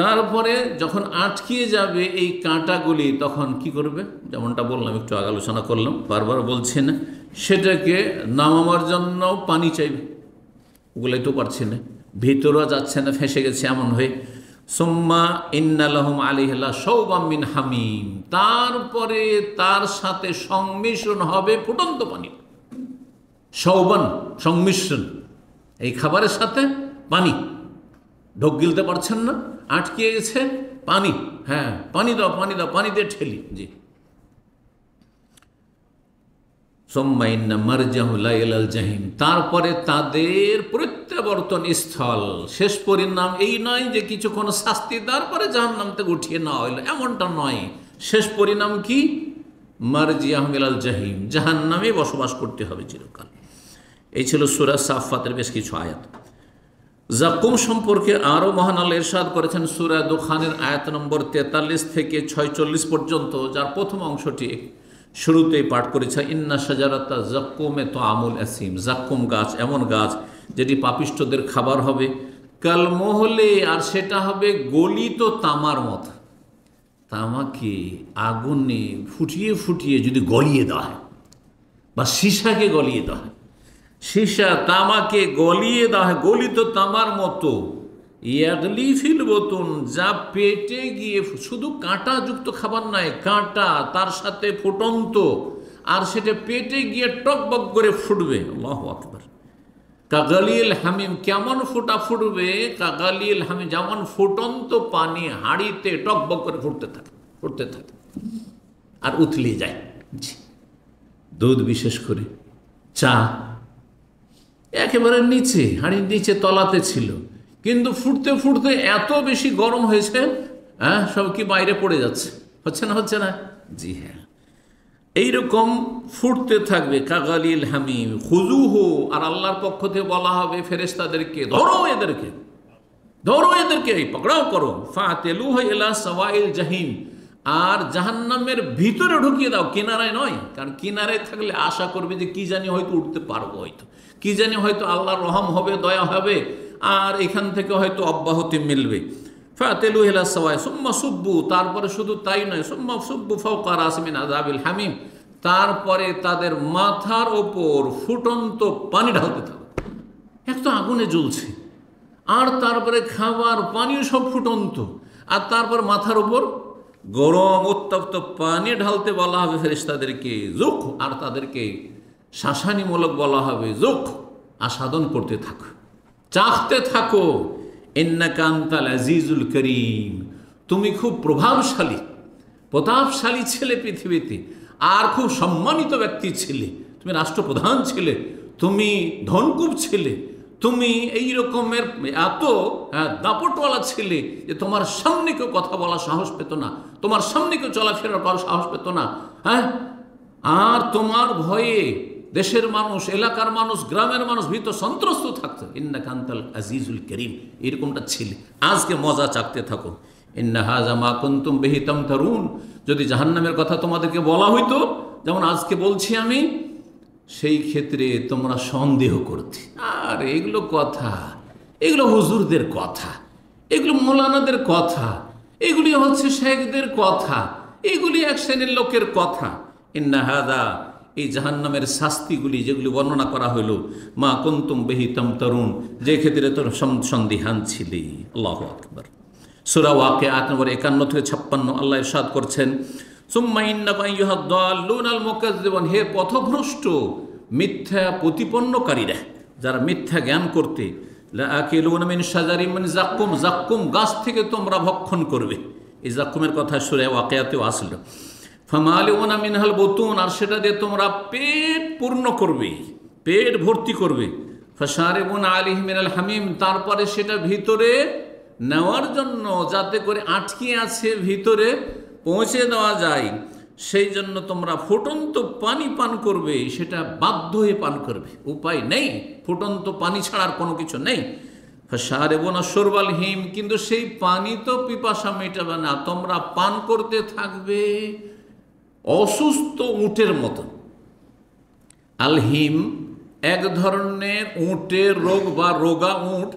তারপরে যখন আটকিয়ে যাবে এই কাঁটাগুলি তখন কি করবে যেমনটা বললাম একটু আগে আলোচনা করলাম বারবার বলছে না সেটাকে নামাবার জন্য পানি চাইবে ওগুলাই তো পারছে না ভেতরও যাচ্ছে না ফেঁসে গেছে এমন হয়ে সোম্মা ইন্নালহম হেলা সৌবামিন হামিম তারপরে তার সাথে সংমিশ্রণ হবে ফুটন্ত পানি সৌবান সংমিশ্রণ এই খাবারের সাথে পানি ঢোক গিলতে পারছেন না আটকে গেছে পানি হ্যাঁ পানি দাও পানি দাও পানি দিয়ে ঠেলি জি জাহিম তারপরে তাদের প্রত্যাবর্তন স্থল শেষ পরিণাম এই নয় যে কিছুক্ষণ শাস্তি তারপরে জাহান্নাম থেকে উঠিয়ে নেওয়া হইল এমনটা নয় শেষ পরিণাম কি মারজি জাহিম জাহিম জাহান্নামে বসবাস করতে হবে চিরকাল এই ছিল সুরাজ সাফাতের বেশ কিছু আয়াত জাকুম সম্পর্কে আরও মহান আল এরশাদ করেছেন সুরা দোখানের আয়াত নম্বর তেতাল্লিশ থেকে ছয়চল্লিশ পর্যন্ত যার প্রথম অংশটি শুরুতেই পাঠ করেছে ইন্না সাজারাতা এ তো আমুল এসিম জাকুম গাছ এমন গাছ যেটি পাপিষ্টদের খাবার হবে কালমহলে আর সেটা হবে গলিত তামার মত তামাকে আগুনে ফুটিয়ে ফুটিয়ে যদি গলিয়ে দেওয়া হয় বা সীসাকে গলিয়ে দেওয়া হয় সীসা তামাকে গলিয়ে দেওয়া হ্যাঁ, গলিত তামার মতো ইয়াগলি ফিল বোতন যা পেটে গিয়ে শুধু কাঁটা যুক্ত খাবার নয় কাঁটা তার সাথে ফুটন্ত আর সেটা পেটে গিয়ে টক বক করে ফুটবে আল্লাহ আকবর হামিম কেমন ফুটা ফুটবে কাগালিল হামিম যেমন ফুটন্ত পানি হাঁড়িতে বক করে ফুটতে থাকে ফুটতে থাকে আর উথলিয়ে যায় দুধ বিশেষ করে চা একেবারে নিচে হাঁড়ির নিচে তলাতে ছিল কিন্তু ফুটতে ফুটতে এত বেশি গরম হয়েছে হ্যাঁ সব কি বাইরে পড়ে যাচ্ছে হচ্ছে না হচ্ছে না জি হ্যাঁ এইরকম ফুটতে থাকবে কাগালিল হামিম খুজু হো আর আল্লাহর পক্ষ থেকে বলা হবে ফেরেস্তাদেরকে ধরো এদেরকে ধরো এদেরকে পকড়াও করো ফা তেলু এলা সওয়াইল জাহিম আর জাহান্নামের ভিতরে ঢুকিয়ে দাও কিনারায় নয় কারণ কিনারায় থাকলে আশা করবে যে কি জানি হয়তো উঠতে পারবো হয়তো কি জানি হয়তো আল্লাহর রহম হবে দয়া হবে আর এখান থেকে হয়তো অব্যাহতি মিলবে ফাতেলু হিলা সবাই সুম্মা সুব্বু তারপরে শুধু তাই নয় সুম্মা সুব্বু ফৌকার আসমিন আজাবিল হামিম তারপরে তাদের মাথার ওপর ফুটন্ত পানি ঢালতে থাকো এক তো আগুনে জ্বলছে আর তারপরে খাবার পানিও সব ফুটন্ত আর তারপর মাথার ওপর গরম উত্তপ্ত পানি ঢালতে বলা হবে ফেরিস্তাদেরকে জোখ আর তাদেরকে শাসানিমূলক বলা হবে যোগ আসাদন করতে থাকো চাখতে থাকো এন্নাকান্তাল আজিজুল করিম তুমি খুব প্রভাবশালী প্রতাপশালী ছেলে পৃথিবীতে আর খুব সম্মানিত ব্যক্তি ছিলে তুমি রাষ্ট্রপ্রধান ছিলে তুমি ধনকুব ছিলে তুমি এই রকমের এত দাপটওয়ালা ছিলে যে তোমার সামনে কেউ কথা বলা সাহস পেত না তোমার সামনে কেউ চলাফেরা করার সাহস পেত না হ্যাঁ আর তোমার ভয়ে দেশের মানুষ এলাকার মানুষ গ্রামের মানুষ ভীত সন্ত্রস্ত থাকতো ইন্না কান্তাল আজিজুল করিম এরকমটা ছিল আজকে মজা চাকতে থাকো ইন্না হাজা মা কুন্তুম বেহিতাম তারুন যদি জাহান্নামের কথা তোমাদেরকে বলা হইতো যেমন আজকে বলছি আমি সেই ক্ষেত্রে তোমরা সন্দেহ করতে আর এগুলো কথা এগুলো হুজুরদের কথা এগুলো মৌলানাদের কথা এগুলি হচ্ছে শেখদের কথা এগুলি এক শ্রেণীর লোকের কথা ইন্না হাজা এই জাহান্নামের শাস্তিগুলি যেগুলি বর্ণনা করা হইল মা কন্তুম বেহিতম তরুণ যে ক্ষেত্রে তোর সন্দিহান ছিলি আল্লাহ আকবর সুরা ওয়াকে আট নম্বর একান্ন থেকে ছাপ্পান্ন আল্লাহ ইরশাদ করছেন সুম্মাইন্নাবাইহাদ্দালুন হে পথভ্রষ্ট মিথ্যা প্রতিপন্নকারীরা যারা মিথ্যা জ্ঞান করতে লাকিলুন সাজারি জাক্কুম জাক্কুম গাছ থেকে তোমরা ভক্ষণ করবে এই জাক্কুমের কথা সুরে ওয়াকেয়াতেও আসলো ফামালিউনা মিনহাল বতুন আর সেটা দিয়ে তোমরা পেট পূর্ণ করবে পেট ভর্তি করবে ফাসারেবুন আলিহ মিনাল হামিম তারপরে সেটা ভিতরে নেওয়ার জন্য যাতে করে আটকে আছে ভিতরে পৌঁছে দেওয়া যায় সেই জন্য তোমরা ফুটন্ত পানি পান করবে সেটা বাধ্য হয়ে পান করবে উপায় নেই ফুটন্ত পানি ছাড়ার কোনো কিছু নেই সারেবনা সরবাল হিম কিন্তু সেই পানি তো পিপাসা মেটাবে না তোমরা পান করতে থাকবে অসুস্থ উটের মতো আলহিম এক ধরনের উটের রোগ বা রোগা উট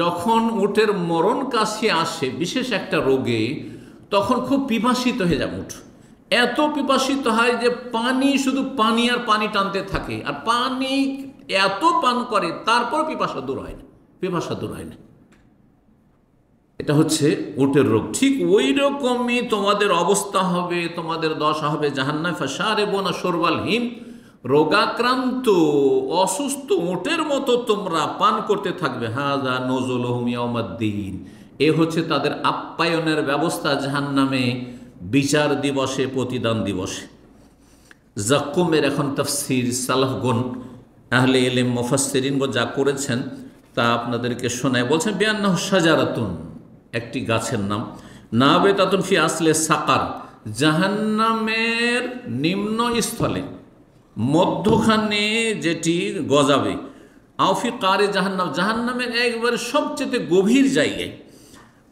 যখন উটের মরণ কাছে আসে বিশেষ একটা রোগে তখন খুব পিপাসিত হয়ে যায় উঠ এত পিপাসিত হয় যে পানি শুধু পানি আর পানি টানতে থাকে আর পানি এত পান করে তারপর পিপাসা দূর হয় না পিপাসা দূর হয় না এটা হচ্ছে ওটের রোগ ঠিক ওই রকমই তোমাদের অবস্থা হবে তোমাদের দশা হবে জাহান্নায় ফাঁসারে বোনা সরবালহীন রোগাক্রান্ত অসুস্থ ওটের মতো তোমরা পান করতে থাকবে হাজা নজল দিন এ হচ্ছে তাদের আপ্যায়নের ব্যবস্থা জাহান নামে বিচার দিবসে প্রতিদান দিবসে জাকুমের এখন তফসির সালাহগুন আহলে এলেম মুফাসসিরিন যা করেছেন তা আপনাদেরকে শোনায় বলছেন বিয়ান্ন সাজারাতুন একটি গাছের নাম না তাতুন ফি আসলে সাকার জাহান্নামের নিম্ন স্থলে মধ্যখানে যেটি গজাবে আউফি কারে জাহান্নাম জাহান্নামের একবারে সবচেয়ে গভীর জায়গায়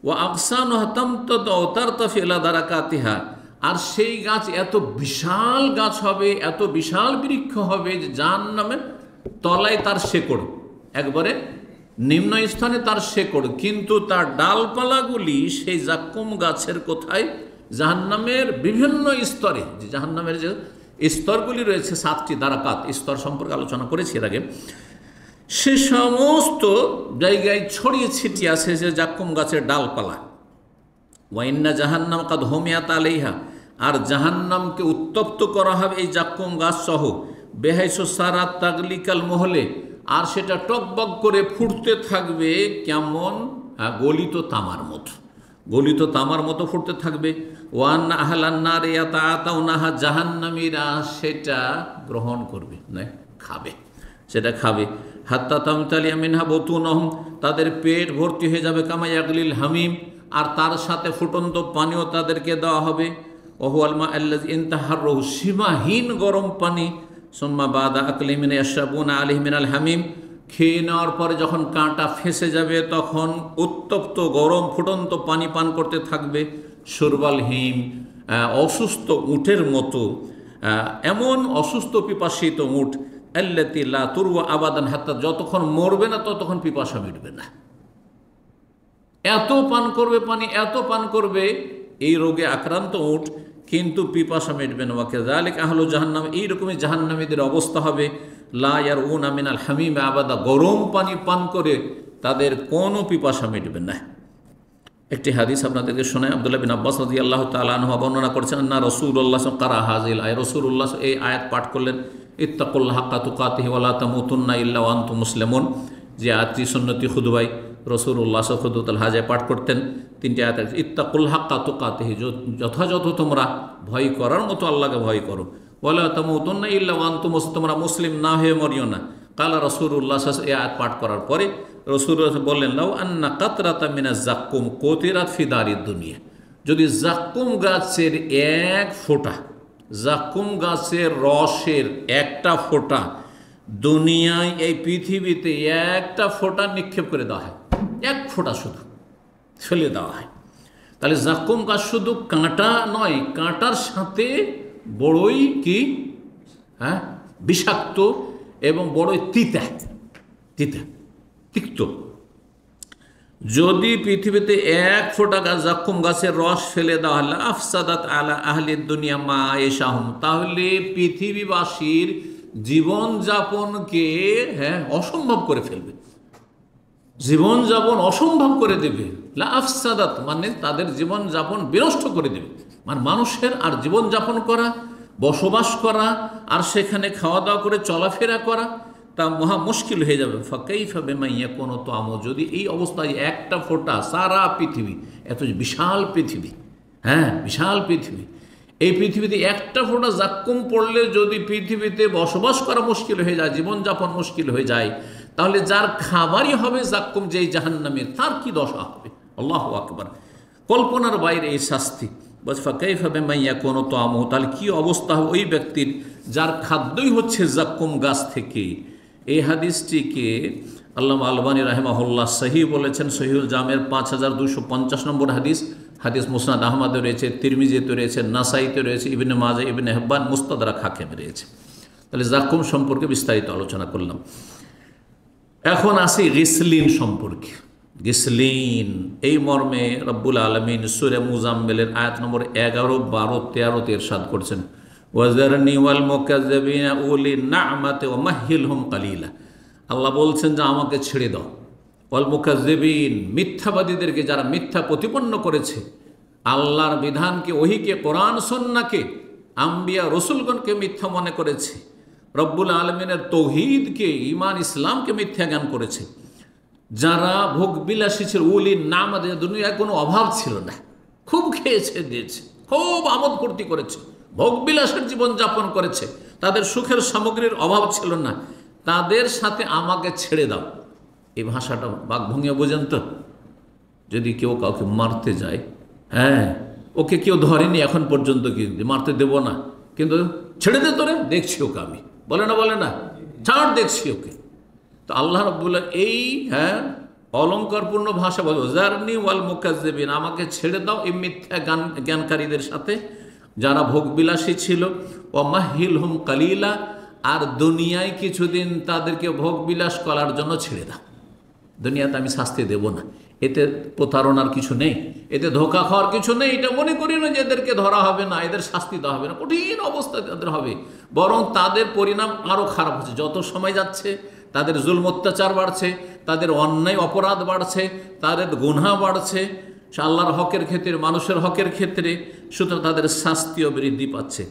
ও আফসান হতামতারতাফি এলাদারা কাতিহা আর সেই গাছ এত বিশাল গাছ হবে এত বিশাল বৃক্ষ হবে যে জাহান্নামের তলায় তার শেকড় একবারে নিম্ন স্থানে তার শেকড় কিন্তু তার ডালপালাগুলি সেই জাকুম গাছের কোথায় জাহান্নামের বিভিন্ন স্তরে যে জাহান্নামের যে স্তরগুলি রয়েছে সাতটি দ্বারাকাত স্তর সম্পর্কে আলোচনা করেছি এর আগে সে সমস্ত জায়গায় ছড়িয়ে ছিটিয়ে আছে যে জাকুম গাছের ডালপালা ওয়াইন্না জাহান্নাম কাদ হোমিয়াত আলিহা আর জাহান্নামকে উত্তপ্ত করা হবে এই জাকুম গাছ সহ বেহাইসো সারা তাগলিকাল মহলে আর সেটা টকবক করে ফুটতে থাকবে কেমন গলিত তামার মতো গলিত তামার মতো ফুটতে থাকবে ওয়ান আহলান্নার ইয়াতাহা জাহান্নামীরা সেটা গ্রহণ করবে না খাবে সেটা খাবে হাত্তা তামতালিয়া মিনহা বতুনহম তাদের পেট ভর্তি হয়ে যাবে কামাই হামিম আর তার সাথে ফুটন্ত পানিও তাদেরকে দেওয়া হবে ওহু আলমা আল্লাহ ইন্তাহার রহু সীমাহীন গরম পানি সোম্মা বাদা আকলিমিন ইয়াশাবুন আলিহমিন আল হামিম খেয়ে নেওয়ার পরে যখন কাঁটা ফেসে যাবে তখন উত্তপ্ত গরম ফুটন্ত পানি পান করতে থাকবে সুরবাল হিম অসুস্থ উটের মতো এমন অসুস্থ পিপাসিত উঠ আল্লাতি লা আবাদান হাত্তা যতক্ষণ মরবে না ততক্ষণ পিপাসা মিটবে না এত পান করবে পানি এত পান করবে এই রোগে আক্রান্ত উঠ কিন্তু পিপাসা মিটবে না ওয়াকে জালেক আহলু জাহান্নাম এইরকমই জাহান্নামীদের অবস্থা হবে লা ইয়ার উন আল হামিম আবাদা গরম পানি পান করে তাদের কোনো পিপাসা মিটবে না একটি হাদিস আপনাদেরকে শোনায় আবদুল্লাহ বিন আব্বাস রাজি আল্লাহ তালাহা বর্ণনা করেছেন না রসুল উল্লাহ কারা হাজিল আয় রসুল উল্লাস এই আয়াত পাঠ করলেন ইত্তাকুল্লাহ কাতি ওলা তামুতুন্না ইল্লা ওয়ান্ত মুসলেমন যে আত্মীয় সন্নতি খুদবাই রসুর উল্লাহ সফরদুল হাজায় পাঠ করতেন তিনটি আয়াত ইত্তাকুল হাক্কা তেহি যথাযথ তোমরা ভয় করার মতো আল্লাহকে ভয় করো বলে তমুতন্না ইল্লা ওয়ান্তুমস তোমরা মুসলিম না হয়ে মরিও না কালা রসুর উল্লাহ এ আয়াত পাঠ করার পরে রসুর বললেন লাউ আন্না কাতরাতা মিনা জাক্কুম কোতিরাত ফিদারির দুনিয়া যদি জাক্কুম গাছের এক ফোঁটা জাক্কুম গাছের রসের একটা ফোঁটা দুনিয়ায় এই পৃথিবীতে একটা ফোঁটা নিক্ষেপ করে দেওয়া হয় এক ফোঁটা শুধু ফেলে দেওয়া হয় তাহলে জাকুম কাজ শুধু কাঁটা নয় কাঁটার সাথে বড়ই কি হ্যাঁ বিষাক্ত এবং বড়ই তিতা তিতা তিক্ত যদি পৃথিবীতে এক ফোঁটা গাছ জাক্ষুম গাছের রস ফেলে দেওয়া হলে আফসাদাত আলা আহলে দুনিয়া মা এসাহম তাহলে পৃথিবীবাসীর জীবনযাপনকে হ্যাঁ অসম্ভব করে ফেলবে জীবনযাপন অসম্ভব করে দেবে লা আফসাদাত মানে তাদের জীবনযাপন বিনষ্ট করে দেবে মানে মানুষের আর জীবনযাপন করা বসবাস করা আর সেখানে খাওয়া দাওয়া করে চলাফেরা করা তা মহা মুশকিল হয়ে যাবে ফাঁকেই ফাবে মাইয়া কোনো তো আমো যদি এই অবস্থায় একটা ফোটা সারা পৃথিবী এত বিশাল পৃথিবী হ্যাঁ বিশাল পৃথিবী এই পৃথিবীতে একটা ফোটা জাক্কুম পড়লে যদি পৃথিবীতে বসবাস করা মুশকিল হয়ে যায় জীবনযাপন মুশকিল হয়ে যায় তাহলে যার খাবারই হবে জাক্কুম জাহান নামের তার কি দশা হবে আল্লাহ আকবর কল্পনার বাইরে এই শাস্তি বস মাইয়া কোনো তো আমহ তাহলে কী অবস্থা হবে ওই ব্যক্তির যার খাদ্যই হচ্ছে জাক্কুম গাছ থেকে এই হাদিসটিকে আল্লাহ আলবানী রাহেমাহুল্লাহ সহি বলেছেন সহিউল জামের পাঁচ হাজার দুশো পঞ্চাশ নম্বর হাদিস হাদিস মুসনাদ আহমদে রয়েছে তিরমিজিতে রয়েছে নাসাইতে রয়েছে ইবনে মাজা ইবনে হেব্বান মুস্তাদরা খাকেম রয়েছে তাহলে জাকুম সম্পর্কে বিস্তারিত আলোচনা করলাম এখন আসি গিসলিন সম্পর্কে গিসলিন এই মর্মে রব্বুল আলমিন সুরে মুজাম্বেলের আয়াত নম্বর এগারো বারো তেরো তের এরশাদ করছেন উলি না আমাতে আল্লাহ বলছেন যে আমাকে ছেড়ে দাও ওয়াল মুকাজিবিন মিথ্যাবাদীদেরকে যারা মিথ্যা প্রতিপন্ন করেছে আল্লাহর বিধানকে ওহিকে কোরআন সন্নাকে আম্বিয়া রসুলগণকে মিথ্যা মনে করেছে রব্বুল আলমিনের তৌহিদকে ইমান ইসলামকে মিথ্যা জ্ঞান করেছে যারা ভোগ বিলাসী ছিল উলির নাম দুনিয়ায় কোনো অভাব ছিল না খুব খেয়েছে দিয়েছে খুব আমোদ ফুর্তি করেছে ভোগ বিলাসের জীবনযাপন করেছে তাদের সুখের সামগ্রীর অভাব ছিল না তাদের সাথে আমাকে ছেড়ে দাও এই ভাষাটা বাঘভঙ্গিয়া বোঝেন তো যদি কেউ কাউকে মারতে যায় হ্যাঁ ওকে কেউ ধরেনি এখন পর্যন্ত কি মারতে দেব না কিন্তু ছেড়ে দে তোরে দেখছি ওকে আমি বলে না বলে না চার দেখছি ওকে তো আল্লাহ রব্বুল্লাহ এই হ্যাঁ অলঙ্কারপূর্ণ ভাষা বলো জার্নি ওয়াল মুকাজেবিন আমাকে ছেড়ে দাও এই মিথ্যা গান জ্ঞানকারীদের সাথে যারা ভোগবিলাসী ছিল ও মাহিল হুম কালিলা আর দুনিয়ায় কিছুদিন তাদেরকে ভোগবিলাস করার জন্য ছেড়ে দাও দুনিয়াতে আমি শাস্তি দেব না এতে প্রতারণার কিছু নেই এতে ধোকা খাওয়ার কিছু নেই এটা মনে করি না যে এদেরকে ধরা হবে না এদের শাস্তি দেওয়া হবে না কঠিন অবস্থা তাদের হবে বরং তাদের পরিণাম আরও খারাপ হচ্ছে যত সময় যাচ্ছে তাদের জুল অত্যাচার বাড়ছে তাদের অন্যায় অপরাধ বাড়ছে তাদের গুণা বাড়ছে আল্লাহর হকের ক্ষেত্রে মানুষের হকের ক্ষেত্রে সুতরাং তাদের শাস্তিও বৃদ্ধি পাচ্ছে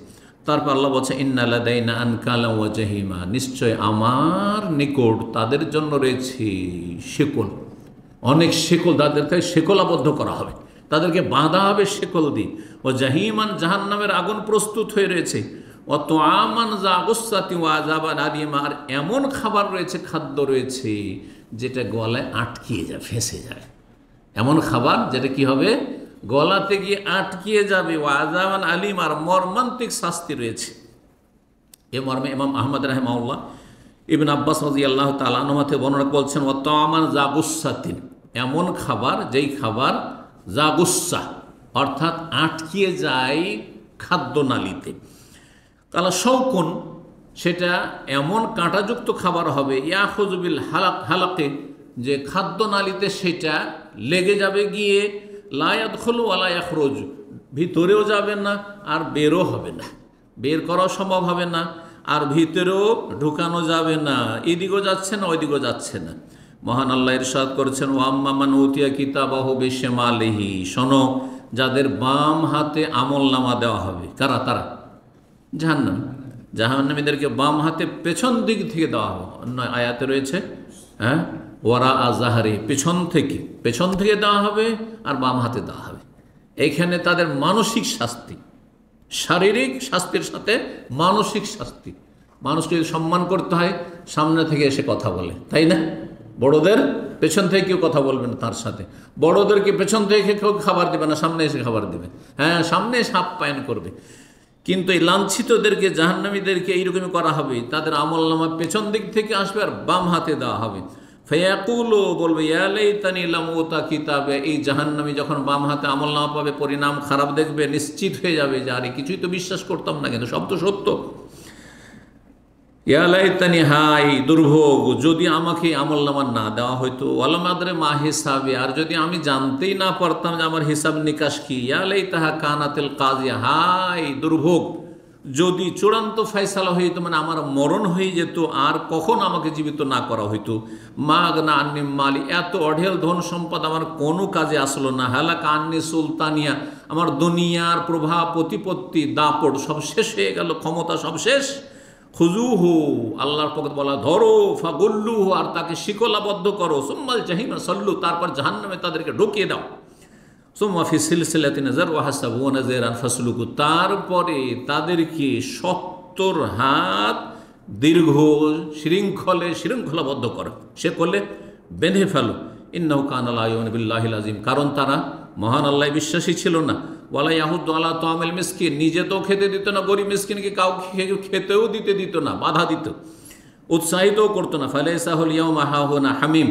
তারপর আল্লাহ বলছে ইন্নালাদাইনা আনকালা ওয়াজাহিমা নিশ্চয় আমার নিকট তাদের জন্য রয়েছে শিকল অনেক শেকল তাদেরকে শেকলাবদ্ধ করা হবে তাদেরকে বাঁধা হবে শেকল দিয়ে ও জাহিমান জাহান নামের আগুন প্রস্তুত হয়ে রয়েছে ও তো আমান জাগস্তাতি ও আজাবান আর এমন খাবার রয়েছে খাদ্য রয়েছে যেটা গলায় আটকিয়ে যায় ফেঁসে যায় এমন খাবার যেটা কি হবে গলাতে গিয়ে আটকিয়ে যাবে ও আলিম আর মর্মান্তিক শাস্তি রয়েছে এ মর্মে ইমাম আহমদ রাহেমাউল্লাহ ইবিন আব্বাস রাজি আল্লাহ তালানহমাতে বর্ণনা বলছেন ও তো আমান জাগুসাতিন এমন খাবার যেই খাবার জাগুসা অর্থাৎ আটকিয়ে যায় খাদ্যনালীতে তাহলে শৌকুন সেটা এমন কাঁটাযুক্ত খাবার হবে ইয়া খজবিল হালাক হালাকে যে খাদ্যনালীতে সেটা লেগে যাবে গিয়ে লায়াত খোলো আলায়াক রোজ ভিতরেও যাবে না আর বেরও হবে না বের করাও সম্ভব হবে না আর ভিতরেও ঢুকানো যাবে না এদিকেও যাচ্ছে না ওইদিকেও যাচ্ছে না মহান আল্লাহ ইরশাদ করছেন ওয়াম্মামান উতিয়া কিতাবাহ বেশেমালিহি শোনো যাদের বাম হাতে আমল নামা দেওয়া হবে কারা তারা জাহান্নাম জাহান্নামীদেরকে বাম হাতে পেছন দিক থেকে দেওয়া হবে অন্য আয়াতে রয়েছে হ্যাঁ ওয়ারা আজাহারি পেছন থেকে পেছন থেকে দেওয়া হবে আর বাম হাতে দেওয়া হবে এখানে তাদের মানসিক শাস্তি শারীরিক শাস্তির সাথে মানসিক শাস্তি মানুষকে সম্মান করতে হয় সামনে থেকে এসে কথা বলে তাই না বড়দের পেছন থেকে কেউ কথা বলবেন তার সাথে বড়দেরকে পেছন থেকে কেউ খাবার দেবে না সামনে এসে খাবার দেবে হ্যাঁ সামনে এসে আপ্যায়ন করবে কিন্তু এই লাঞ্ছিতদেরকে জাহান্নামীদেরকে এইরকমই করা হবে তাদের আমল নামা পেছন দিক থেকে আসবে আর বাম হাতে দেওয়া হবে ফেয়াকুলো বলবে ইয়ালাইতানিলামোতা কিতাবে এই জাহান্নামী যখন বাম হাতে আমল নামা পাবে পরিণাম খারাপ দেখবে নিশ্চিত হয়ে যাবে যে আরে কিছুই তো বিশ্বাস করতাম না কিন্তু সব তো সত্য ইয়ালাইতানি হাই দুর্ভোগ যদি আমাকে আমল নামার না দেওয়া হয়তো আলমাদরে মা হিসাবে আর যদি আমি জানতেই না পারতাম যে আমার হিসাব নিকাশ কি ইয়ালাই তাহা কানাতেল কাজে হাই দুর্ভোগ যদি চূড়ান্ত ফাইসালা হইতো মানে আমার মরণ হয়ে যেত আর কখন আমাকে জীবিত না করা হইতো মাগ না আন্নি মালি এত অঢেল ধন সম্পদ আমার কোনো কাজে আসলো না হালাক আন্নি সুলতানিয়া আমার দুনিয়ার প্রভাব প্রতিপত্তি দাপট সব শেষ হয়ে গেল ক্ষমতা সব শেষ খুজুহু আল্লাহর পক্ষে বলা ধরো ফা ফাগুল্লুহু আর তাকে শিকলাবদ্ধ করো সোম্মাল জাহিমা সল্লু তারপর জাহান্নামে তাদেরকে ঢুকিয়ে দাও সোমাফি সিলসিলাতে নজর ওয়াহাসাবু নজের আনফাসলুকু তারপরে তাদেরকে সত্তর হাত দীর্ঘ শৃঙ্খলে শৃঙ্খলাবদ্ধ করো সে করলে বেঁধে ফেলো ইন্নাহ কানাল আয়নবিল্লাহিল আজিম কারণ তারা মহান আল্লাহ বিশ্বাসী ছিল না ওয়ালা ইয়াহুদ আল্লাহ আমেল মিসকিন নিজে তো খেতে দিত না গরিব মিসকিনকে কাউকে খেতেও দিতে দিত না বাধা দিত উৎসাহিতও করতো না ফালে সাহল ইয়াউমাহাহনা হামিম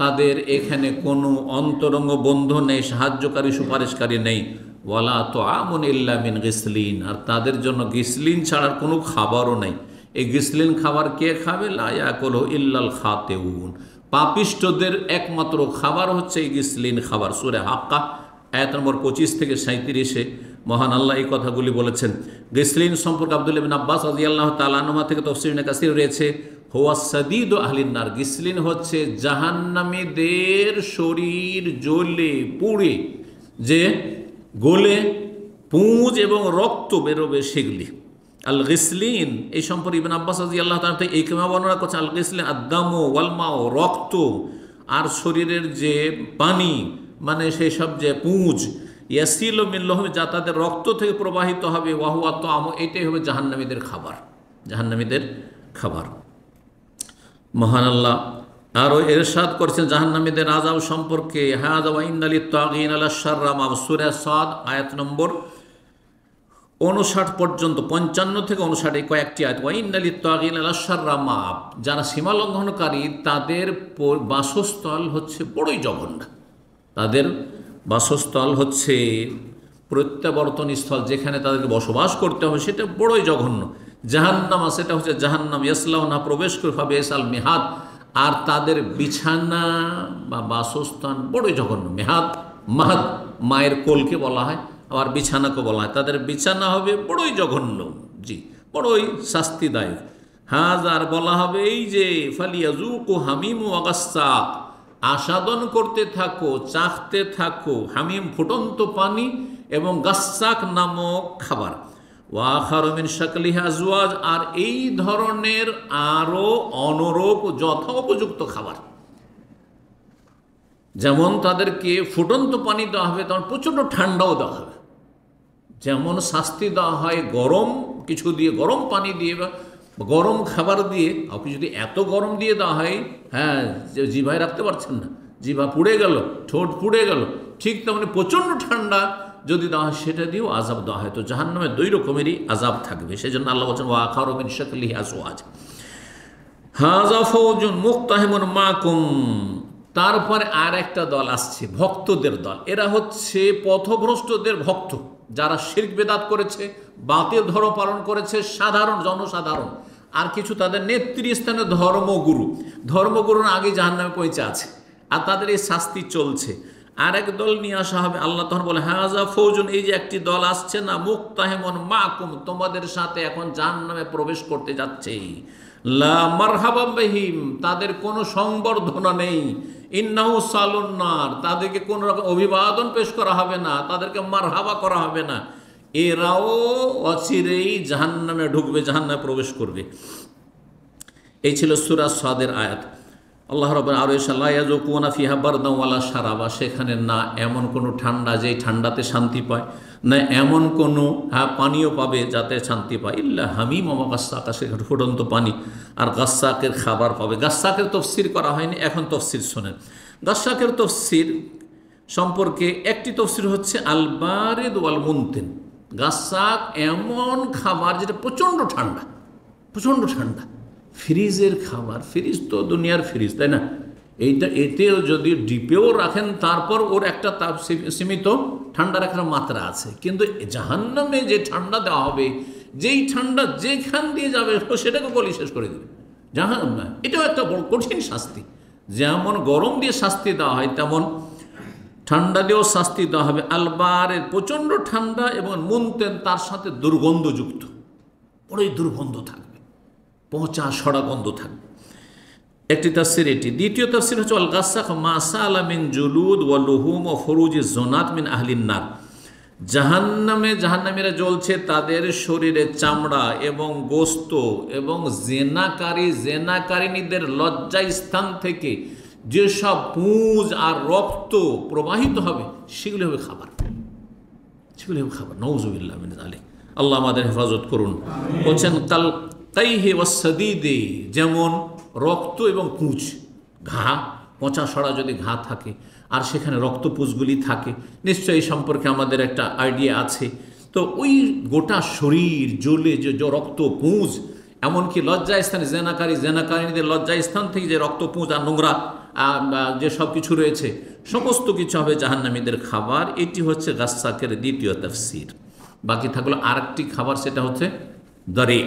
তাদের এখানে কোনো অন্তরঙ্গ বন্ধু নেই সাহায্যকারী সুপারিশকারী নেই ওয়ালা তো আমন ইল্লামিন গিসলিন আর তাদের জন্য গিসলিন ছাড়ার কোনো খাবারও নেই এই গিসলিন খাবার কে খাবে লায়া কলো ইল্লাল খাতেউন পাপিষ্টদের একমাত্র খাবার হচ্ছে গিসলিন খাবার সুরে হাক্কা এক নম্বর পঁচিশ থেকে সাঁত্রিশে মহান আল্লাহ এই কথাগুলি বলেছেন গিসলিন সম্পর্কে আব্দুল ইবিন আব্বাস আজি আল্লাহ তালানুমা থেকে তফসিবিন কাসির রয়েছে হোয়া সদিদ আহলিনার গিসলিন হচ্ছে জাহান্নামীদের শরীর জ্বলে পুড়ে যে গোলে পুঁজ এবং রক্ত বেরোবে সেগুলি আল গিসলিন এই সম্পর্কে ইবেন আব্বাস আজি আল্লাহ তালা এই কেমা বর্ণনা করছে আল গিসলিন আদামো ওয়ালমাও রক্ত আর শরীরের যে পানি মানে সেই সব যে পুঁজ ইয়াসিল মিল্লহ যা তাদের রক্ত থেকে প্রবাহিত হবে ওয়াহু আম এটাই হবে জাহান্নামীদের খাবার জাহান্নামীদের খাবার মহান আল্লাহ আরও এরশাদ করছেন জাহান্নামীদের আজাব সম্পর্কে হ্যাঁ আজাব ইন্দালি তাগিন আল্লাহ সার্রাম সুরে সাদ আয়াত নম্বর ঊনষাট পর্যন্ত পঞ্চান্ন থেকে এই কয়েকটি আয়াত ওয়াইনালি তাগিন যারা সীমা লঙ্ঘনকারী তাদের বাসস্থল হচ্ছে বড়ই জঘন্য তাদের বাসস্থল হচ্ছে প্রত্যাবর্তন স্থল যেখানে তাদেরকে বসবাস করতে হবে সেটা বড়ই জঘন্য জাহান্নামা সেটা হচ্ছে জাহান্নাম ইয়াসলাউনা প্রবেশ করে ফাবে এসাল মেহাদ আর তাদের বিছানা বা বাসস্থান বড়ই জঘন্য মেহাদ মাহাদ মায়ের কোলকে বলা হয় আবার বিছানাকে বলা হয় তাদের বিছানা হবে বড়ই জঘন্য জি বড়ই শাস্তিদায়ক হাজ আর বলা হবে এই যে ও হামিম ও আগাস্তাক আসাদন করতে থাকো চাখতে থাকো হামিম ফুটন্ত পানি এবং গাছাক নামক খাবার ওয়াখারমিন শাকলি হাজওয়াজ আর এই ধরনের আরও অনরূপ যথোপযুক্ত খাবার যেমন তাদেরকে ফুটন্ত পানি দেওয়া হবে তখন প্রচণ্ড ঠান্ডাও দেওয়া হবে যেমন শাস্তি দেওয়া হয় গরম কিছু দিয়ে গরম পানি দিয়ে বা গরম খাবার দিয়ে আপনি যদি এত গরম দিয়ে দেওয়া হয় হ্যাঁ জিভায় রাখতে পারছেন না জিভা পুড়ে গেল ঠোঁট পুড়ে গেল ঠিক তেমনি প্রচণ্ড ঠান্ডা যদি দেওয়া হয় সেটা দিয়েও আজাব দেওয়া হয় তো জাহান নামে দুই রকমেরই আজাব থাকবে সেই জন্য আল্লাহ বলছেন ওয়া আখার হাজ শাকলিহি আজ হাজা ফৌজুন মা মাকুম তারপর আর একটা দল আসছে ভক্তদের দল এরা হচ্ছে পথভ্রষ্টদের ভক্ত যারা শির্ক বেদাত করেছে বাতের ধর্ম পালন করেছে সাধারণ জনসাধারণ আর কিছু তাদের নেতৃস্থানীয় ধর্মগুরু ধর্মগুরুর আগে জাহান্নামে পৌঁছে আছে আর তাদের এই শাস্তি চলছে আর এক দল নিয়ে আসা হবে আল্লাহ তখন বলে হাজা ফৌজন এই যে একটি দল আসছে না মুখ তাহেমন মাকুম তোমাদের সাথে এখন নামে প্রবেশ করতে যাচ্ছে লা মারহাবাম তাদের কোনো সংবর্ধনা নেই ইন্নাহু তাদেরকে কোন রকম অভিবাদন পেশ করা হবে না তাদেরকে মারহাবা করা হবে না এরাও অচিরেই জাহান্নামে ঢুকবে জাহান্নামে প্রবেশ করবে এই ছিল সুরাজ সাদের আয়াত আল্লাহ রবেন আরো ফিহা ফিহাবার দাওয়ালা সারাবা সেখানে না এমন কোনো ঠান্ডা যেই ঠান্ডাতে শান্তি পায় না এমন কোনো হ্যাঁ পানীয় পাবে যাতে শান্তি পায় ইল্লা হামিম মামা গাছাক আসে ফুটন্ত পানি আর গাছাকের খাবার পাবে গাছাকের তফসির করা হয়নি এখন তফসির শোনেন গাছাকের তফসির সম্পর্কে একটি তফসির হচ্ছে আলবারে দোয়াল মুনতেন গাছাক এমন খাবার যেটা প্রচণ্ড ঠান্ডা প্রচণ্ড ঠান্ডা ফ্রিজের খাবার ফ্রিজ তো দুনিয়ার ফ্রিজ তাই না এইটা এতেও যদি ডিপেও রাখেন তারপর ওর একটা তাপ সীমিত ঠান্ডা রাখার মাত্রা আছে কিন্তু জাহান্নামে যে ঠান্ডা দেওয়া হবে যেই ঠান্ডা যেখান দিয়ে যাবে সেটাকে বলি শেষ করে দেবে জাহান এটাও একটা বড় কঠিন শাস্তি যেমন গরম দিয়ে শাস্তি দেওয়া হয় তেমন ঠান্ডা দিয়েও শাস্তি দেওয়া হবে আলবারের প্রচণ্ড ঠান্ডা এবং মুনতেন তার সাথে দুর্গন্ধযুক্ত বড়ই দুর্গন্ধ থাকে পচা সড়া গন্ধ থাকবে একটি তাফসির এটি দ্বিতীয় তাফসির হচ্ছে আল গাসাক মাসা আলামিন জুলুদ ও লুহুম ও ফরুজ জোনাত মিন নার জাহান্নামে জাহান্নামীরা জ্বলছে তাদের শরীরে চামড়া এবং গোস্ত এবং জেনাকারী জেনাকারিনীদের লজ্জা স্থান থেকে যেসব পুঁজ আর রক্ত প্রবাহিত হবে সেগুলি হবে খাবার সেগুলি হবে খাবার নৌজুবিল্লাহ আলী আল্লাহ আমাদের হেফাজত করুন বলছেন কাল তাই হে দে যেমন রক্ত এবং কুঁচ ঘা পচা সরা যদি ঘা থাকে আর সেখানে পুঁজগুলি থাকে নিশ্চয়ই সম্পর্কে আমাদের একটা আইডিয়া আছে তো ওই গোটা শরীর জ্বলে যে রক্ত পুঁজ এমনকি লজ্জা স্থানে জেনাকারী জেনাকারিনীদের লজ্জা স্থান থেকে যে রক্ত পুঁজ আর নোংরা যে সব কিছু রয়েছে সমস্ত কিছু হবে জাহান্নামীদের খাবার এটি হচ্ছে গাছাকের দ্বিতীয় তফসির বাকি থাকলো আরেকটি খাবার সেটা হচ্ছে দরে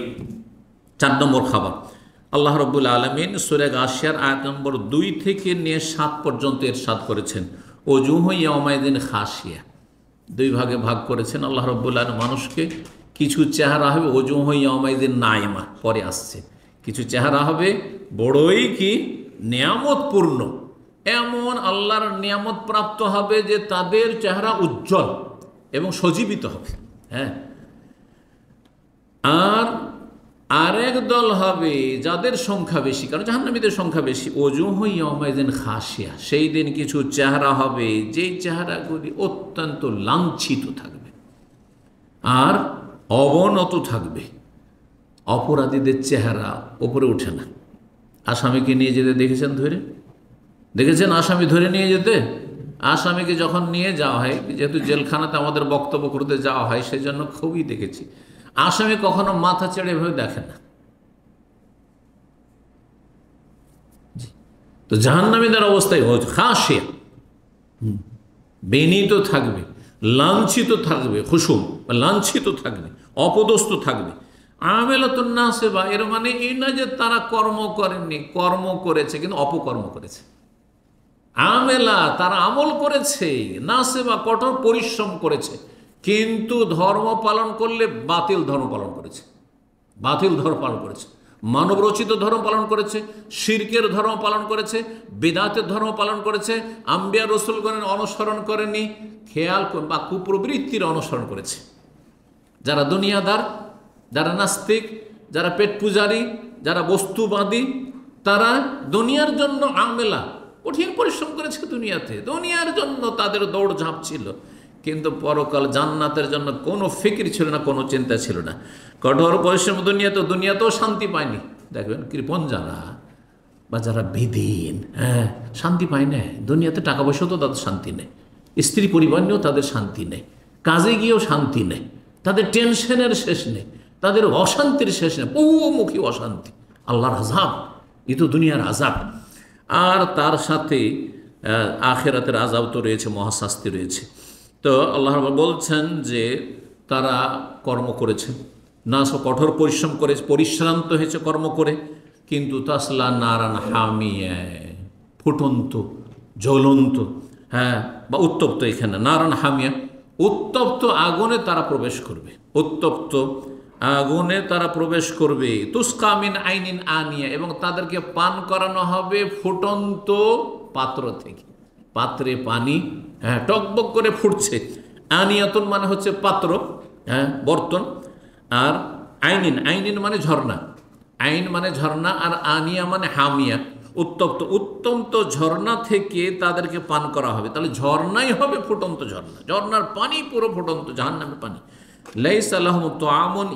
চার নম্বর খাবার আল্লাহ রব্বুল আলমিন সুরেগ আসিয়ার আয়াত নম্বর দুই থেকে নিয়ে সাত পর্যন্ত এর সাত করেছেন অজুহ ইয়ামায়দিন খাসিয়া দুই ভাগে ভাগ করেছেন আল্লাহ রব্বুল আলম মানুষকে কিছু চেহারা হবে অজুহ ইয়ামায়দিন নাইমা পরে আসছে কিছু চেহারা হবে বড়ই কি নিয়ামতপূর্ণ এমন আল্লাহর নিয়ামত প্রাপ্ত হবে যে তাদের চেহারা উজ্জ্বল এবং সজীবিত হবে হ্যাঁ আর আরেক দল হবে যাদের সংখ্যা বেশি কারণ জাহান্নামীদের সংখ্যা বেশি অজু হইয়ামাইদিন খাসিয়া সেই দিন কিছু চেহারা হবে যেই চেহারাগুলি অত্যন্ত লাঞ্ছিত থাকবে আর অবনত থাকবে অপরাধীদের চেহারা ওপরে ওঠে না আসামিকে নিয়ে যেতে দেখেছেন ধরে দেখেছেন আসামি ধরে নিয়ে যেতে আসামিকে যখন নিয়ে যাওয়া হয় যেহেতু জেলখানাতে আমাদের বক্তব্য করতে যাওয়া হয় সেজন্য খুবই দেখেছি আসামি কখনো মাথা চেড়ে এভাবে দেখে না তো জাহান্নামীদের অবস্থায় হচ্ছে খাসিয়া বেনিত থাকবে লাঞ্ছিত থাকবে খুশুম বা লাঞ্ছিত থাকবে অপদস্থ থাকবে আমেলাতুন্না সেবা এর মানে এই না যে তারা কর্ম করেননি কর্ম করেছে কিন্তু অপকর্ম করেছে আমেলা তারা আমল করেছে না সেবা কঠোর পরিশ্রম করেছে কিন্তু ধর্ম পালন করলে বাতিল ধর্ম পালন করেছে বাতিল ধর্ম পালন করেছে মানবরচিত ধর্ম পালন করেছে শির্কের ধর্ম পালন করেছে বেদাতের ধর্ম পালন করেছে আম্বিয়া রসুলগণের অনুসরণ করেনি খেয়াল বা কুপ্রবৃত্তির অনুসরণ করেছে যারা দুনিয়াদার যারা নাস্তিক যারা পেট পূজারী যারা বস্তুবাদী তারা দুনিয়ার জন্য আমেলা কঠিন পরিশ্রম করেছে দুনিয়াতে দুনিয়ার জন্য তাদের দৌড়ঝাঁপ ছিল কিন্তু পরকাল জান্নাতের জন্য কোনো ফিকির ছিল না কোনো চিন্তা ছিল না কঠোর পরিশ্রম দুনিয়া তো দুনিয়াতেও শান্তি পায়নি দেখবেন কৃপন যারা বা যারা বিদিন হ্যাঁ শান্তি পায় না দুনিয়াতে টাকা পয়সাও তো তাদের শান্তি নেই স্ত্রী পরিবার নিয়েও তাদের শান্তি নেই কাজে গিয়েও শান্তি নেই তাদের টেনশনের শেষ নেই তাদের অশান্তির শেষ নেই বহুমুখী অশান্তি আল্লাহর আজাব এ তো দুনিয়ার আজাব আর তার সাথে আখেরাতের আজাব তো রয়েছে মহাশাস্তি রয়েছে তো আল্লাহ বলছেন যে তারা কর্ম করেছে না সব কঠোর পরিশ্রম করে পরিশ্রান্ত হয়েছে কর্ম করে কিন্তু তাসলা নারান হামিয়ে ফুটন্ত জ্বলন্ত হ্যাঁ বা উত্তপ্ত এখানে নারান হামিয়া উত্তপ্ত আগুনে তারা প্রবেশ করবে উত্তপ্ত আগুনে তারা প্রবেশ করবে তুস্কামিন আইনিন আনিয়া এবং তাদেরকে পান করানো হবে ফুটন্ত পাত্র থেকে পাত্রে পানি হ্যাঁ টকবক করে ফুটছে আনিয়াতন মানে হচ্ছে পাত্র হ্যাঁ বর্তন আর আইনিন আইনিন মানে ঝর্ণা আইন মানে ঝর্ণা আর আনিয়া মানে হামিয়া উত্তপ্ত উত্তন্ত ঝর্ণা থেকে তাদেরকে পান করা হবে তাহলে ঝর্ণাই হবে ফুটন্ত ঝর্ণা ঝর্ণার পানি পুরো ফুটন্ত জাহান নামে পানি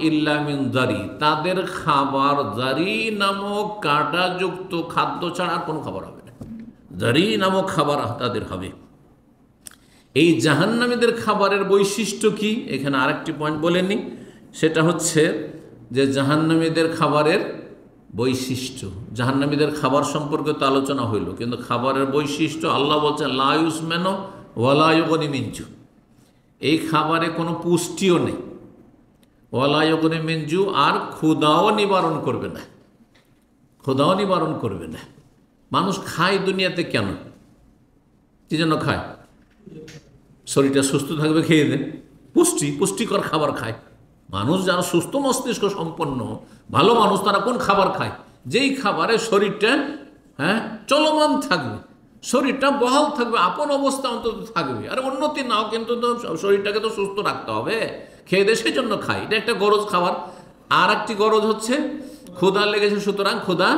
ইল্লামিন তাদের খাবার জারি নামক কাঁটাযুক্ত খাদ্য ছাড়া আর কোনো খাবার হবে না জারি নামক খাবার তাদের হবে এই জাহান্নামীদের খাবারের বৈশিষ্ট্য কি এখানে আরেকটি পয়েন্ট বলেনি সেটা হচ্ছে যে জাহান্নামীদের খাবারের বৈশিষ্ট্য জাহান্নামীদের খাবার সম্পর্কে তো আলোচনা হইল কিন্তু খাবারের বৈশিষ্ট্য আল্লাহ বলছেন লায়ুস মেনো ওয়ালায়গনি মিঞ্জু এই খাবারে কোনো পুষ্টিও নেই ওয়ালায়গনি মিঞ্জু আর ক্ষুদাও নিবারণ করবে না ক্ষুদাও নিবারণ করবে না মানুষ খায় দুনিয়াতে কেন কি জন্য খায় শরীরটা সুস্থ থাকবে খেয়ে দেন পুষ্টি পুষ্টিকর খাবার খায় মানুষ যারা সুস্থ মস্তিষ্ক সম্পন্ন ভালো মানুষ তারা কোন খাবার খায় যেই খাবারে শরীরটা হ্যাঁ চলমান থাকবে শরীরটা বহাল থাকবে আপন অবস্থা অন্তত থাকবে আর উন্নতি নাও কিন্তু তো শরীরটাকে তো সুস্থ রাখতে হবে খেয়ে দে সেই জন্য খাই এটা একটা গরজ খাবার আর একটি গরজ হচ্ছে ক্ষুদা লেগেছে সুতরাং ক্ষুদা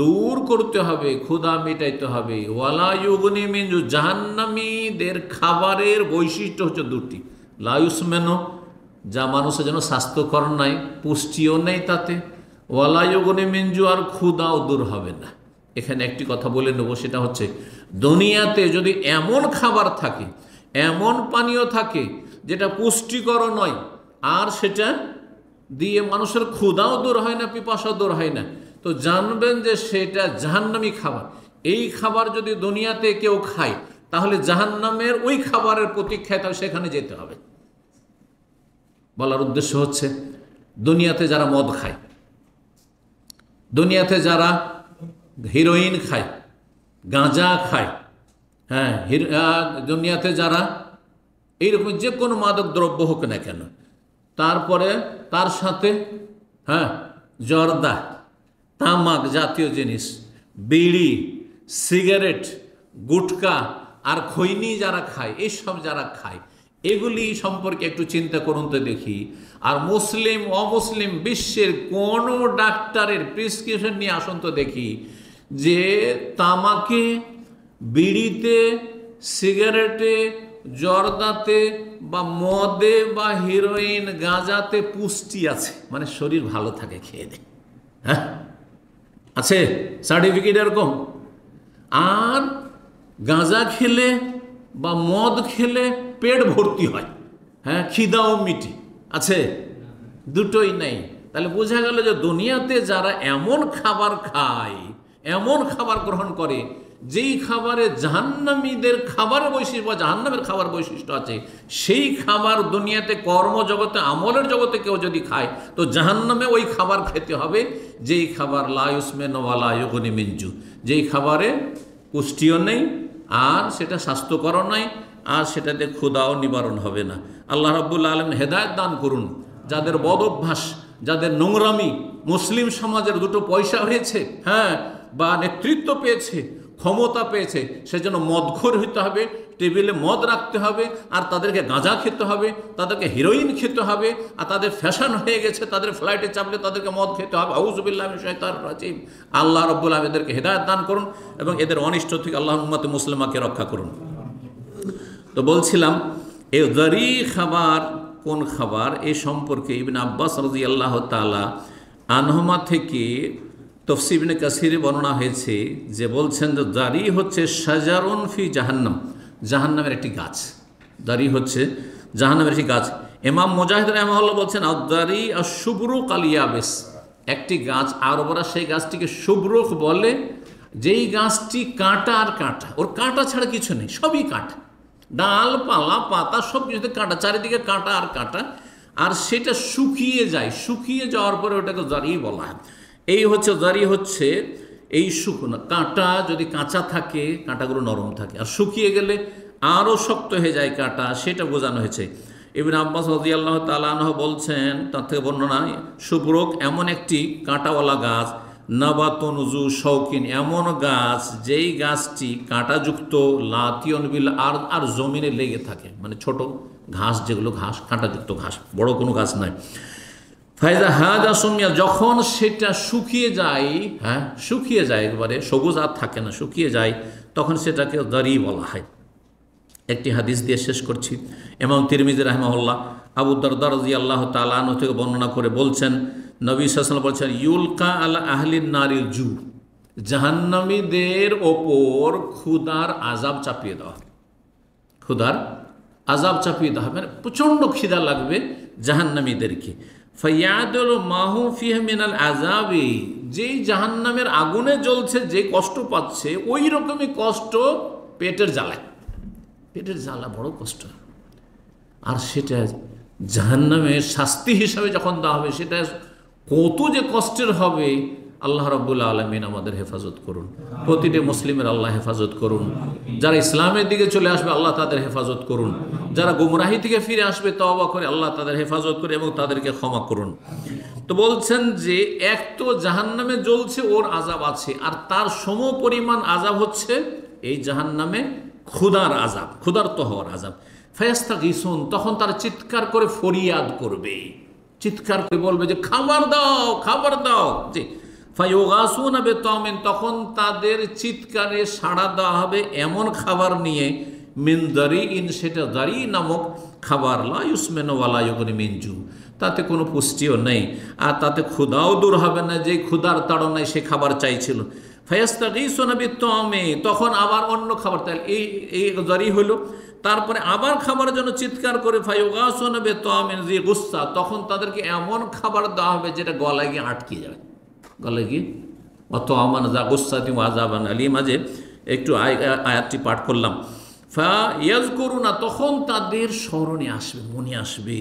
দূর করতে হবে ক্ষুদা মেটাইতে হবে ওয়ালা ইউগনি মিনজু জাহান্নামীদের খাবারের বৈশিষ্ট্য হচ্ছে দুটি লায়ুসমেন যা মানুষের জন্য স্বাস্থ্যকর নাই পুষ্টিও নেই তাতে ওয়ালা ইউগনি মিনজু আর ক্ষুদাও দূর হবে না এখানে একটি কথা বলে নেব সেটা হচ্ছে দুনিয়াতে যদি এমন খাবার থাকে এমন পানীয় থাকে যেটা পুষ্টিকর নয় আর সেটা দিয়ে মানুষের ক্ষুদাও দূর হয় না পিপাসাও দূর হয় না তো জানবেন যে সেটা জাহান্নামি খাবার এই খাবার যদি দুনিয়াতে কেউ খায় তাহলে জাহান্নামের ওই খাবারের প্রতীক্ষায় তাহলে সেখানে যেতে হবে বলার উদ্দেশ্য হচ্ছে দুনিয়াতে যারা মদ খায় দুনিয়াতে যারা হিরোইন খায় গাঁজা খায় হ্যাঁ দুনিয়াতে যারা এইরকম যে কোনো মাদক দ্রব্য হোক না কেন তারপরে তার সাথে হ্যাঁ জর্দা তামাক জাতীয় জিনিস বিড়ি সিগারেট গুটকা আর খৈনি যারা খায় এইসব যারা খায় এগুলি সম্পর্কে একটু চিন্তা করুন তো দেখি আর মুসলিম অমুসলিম বিশ্বের কোনো ডাক্তারের প্রেসক্রিপশন নিয়ে আসুন তো দেখি যে তামাকে বিড়িতে সিগারেটে জর্দাতে বা মদে বা হিরোইন গাঁজাতে পুষ্টি আছে মানে শরীর ভালো থাকে খেয়ে দেয় হ্যাঁ আছে সার্টিফিকেট এরকম আর গাঁজা খেলে বা মদ খেলে পেট ভর্তি হয় হ্যাঁ খিদা ও মিটি আছে দুটোই নাই তাহলে বোঝা গেল যে দুনিয়াতে যারা এমন খাবার খায় এমন খাবার গ্রহণ করে যেই খাবারে জাহান্নামীদের খাবার বৈশিষ্ট্য বা জাহান্নামের খাবার বৈশিষ্ট্য আছে সেই খাবার দুনিয়াতে কর্মজগতে আমলের জগতে কেউ যদি খায় তো জাহান্নামে ওই খাবার খেতে হবে যেই খাবার লায়ুসমে নওয়ালায়ুগনি মিঞ্জু যেই খাবারে পুষ্টিও নেই আর সেটা স্বাস্থ্যকরও নয় আর সেটাতে ক্ষুদাও নিবারণ হবে না আল্লাহ রাবুল্লা আলম হেদায়ত দান করুন যাদের বদ অভ্যাস যাদের নোংরামি মুসলিম সমাজের দুটো পয়সা হয়েছে হ্যাঁ বা নেতৃত্ব পেয়েছে ক্ষমতা পেয়েছে সেজন্য মদঘোর হইতে হবে টেবিলে মদ রাখতে হবে আর তাদেরকে গাঁজা খেতে হবে তাদেরকে হিরোইন খেতে হবে আর তাদের ফ্যাশন হয়ে গেছে তাদের ফ্লাইটে চাপলে তাদেরকে মদ খেতে হবে হাউজুবিল্লাহ তার রাজিম আল্লাহ রব্বুল এদেরকে হেদায়ত দান করুন এবং এদের অনিষ্ট থেকে আল্লাহ মোহাম্মদ মুসলিমাকে রক্ষা করুন তো বলছিলাম এ দরি খাবার কোন খাবার এ সম্পর্কে ইবিন আব্বাস রাজি আল্লাহ তালা আনহমা থেকে তফসিবিনে কাসিরে বর্ণনা হয়েছে যে বলছেন যে দাড়ি হচ্ছে সাজারুন ফি জাহান্নাম জাহান্নামের একটি গাছ দাড়ি হচ্ছে জাহান্নামের একটি গাছ এমাম মুজাহিদ রহমাল্লা বলছেন আদারি আর শুভ্রু কালিয়াবেস একটি গাছ আরবরা সেই গাছটিকে শুভ্রুখ বলে যেই গাছটি কাঁটা আর কাঁটা ওর কাঁটা ছাড়া কিছু নেই সবই কাঁটা ডাল পালা পাতা সব কিছুতে কাঁটা চারিদিকে কাঁটা আর কাঁটা আর সেটা শুকিয়ে যায় শুকিয়ে যাওয়ার পরে ওটাকে দাঁড়িয়ে বলা হয় এই হচ্ছে দাঁড়িয়ে হচ্ছে এই শুকনো কাঁটা যদি কাঁচা থাকে কাঁটাগুলো নরম থাকে আর শুকিয়ে গেলে আরও শক্ত হয়ে যায় কাঁটা সেটা বোঝানো হয়েছে এবার আব্বাস রাজি আল্লাহ তালাহ বলছেন তার থেকে বর্ণনা সুপ্রোক এমন একটি কাঁটাওয়ালা গাছ নবাতনুজু শৌকিন এমন গাছ যেই গাছটি কাঁটাযুক্ত লাতিয়ন বিল আর আর জমিনে লেগে থাকে মানে ছোট ঘাস যেগুলো ঘাস কাঁটাযুক্ত ঘাস বড় কোনো গাছ নয় ফায়দা হাজা সোমিয়া যখন সেটা শুকিয়ে যায় হ্যাঁ শুকিয়ে যায় একবারে সবুজ আর থাকে না শুকিয়ে যায় তখন সেটাকে দারি বলা হয় একটি হাদিস দিয়ে শেষ করছি এবং তিরমিজি রাহমাউল্লাহ আবু দরজি আল্লাহ তালান থেকে বর্ণনা করে বলছেন নবী সাসন বলছেন ইউলকা আল আহলিন নারীর জু জাহান্নামীদের ওপর ক্ষুদার আজাব চাপিয়ে দেওয়া ক্ষুদার আজাব চাপিয়ে দেওয়া হবে প্রচণ্ড খিদা লাগবে জাহান্নামীদেরকে ফয়াদুল মাহু ফিহ মিনাল আজাবি যেই জাহান্নামের আগুনে জ্বলছে যে কষ্ট পাচ্ছে ওই রকমই কষ্ট পেটের জ্বালায় পেটের জ্বালা বড় কষ্ট আর সেটা জাহান্নামের শাস্তি হিসাবে যখন দেওয়া হবে সেটা কত যে কষ্টের হবে আল্লাহ রব্বুল আলমিন আমাদের হেফাজত করুন প্রতিটি মুসলিমের আল্লাহ হেফাজত করুন যারা ইসলামের দিকে চলে আসবে আল্লাহ তাদের হেফাজত করুন যারা গুমরাহি থেকে ফিরে আসবে তবা করে আল্লাহ তাদের হেফাজত করে এবং তাদেরকে ক্ষমা করুন তো বলছেন যে এক তো জাহান্নামে জ্বলছে ওর আজাব আছে আর তার সম পরিমাণ আজাব হচ্ছে এই জাহান্নামে ক্ষুদার আজাব ক্ষুদার্ত হওয়ার আজাব ফেস্তা গিসুন তখন তারা চিৎকার করে ফরিয়াদ করবে চিৎকার করে বলবে যে খাবার দাও খাবার দাও জি ফাইগাসুন তমেন তখন তাদের চিৎকারে সাড়া দেওয়া হবে এমন খাবার নিয়ে মিন্দারি ইন সেটা দারি নামক খাবার লা মিনজু তাতে কোনো পুষ্টিও নেই আর তাতে ক্ষুদাও দূর হবে না যে ক্ষুদার তাড়নায় সে খাবার চাইছিল ফায়াস্তাগি সোনাবি তমে তখন আবার অন্য খাবার তাই এই এই দারি হলো তারপরে আবার খাবার জন্য চিৎকার করে ফাইগা সোনাবে তমেন গুসা তখন তাদেরকে এমন খাবার দেওয়া হবে যেটা গলায় গিয়ে আটকে যাবে গলে কি অত আমান যা গোসাতি ওয়াজাবান আলিম আজে একটু আয়াতটি পাঠ করলাম ফা ইয়াজ না তখন তাদের স্মরণে আসবে মনে আসবে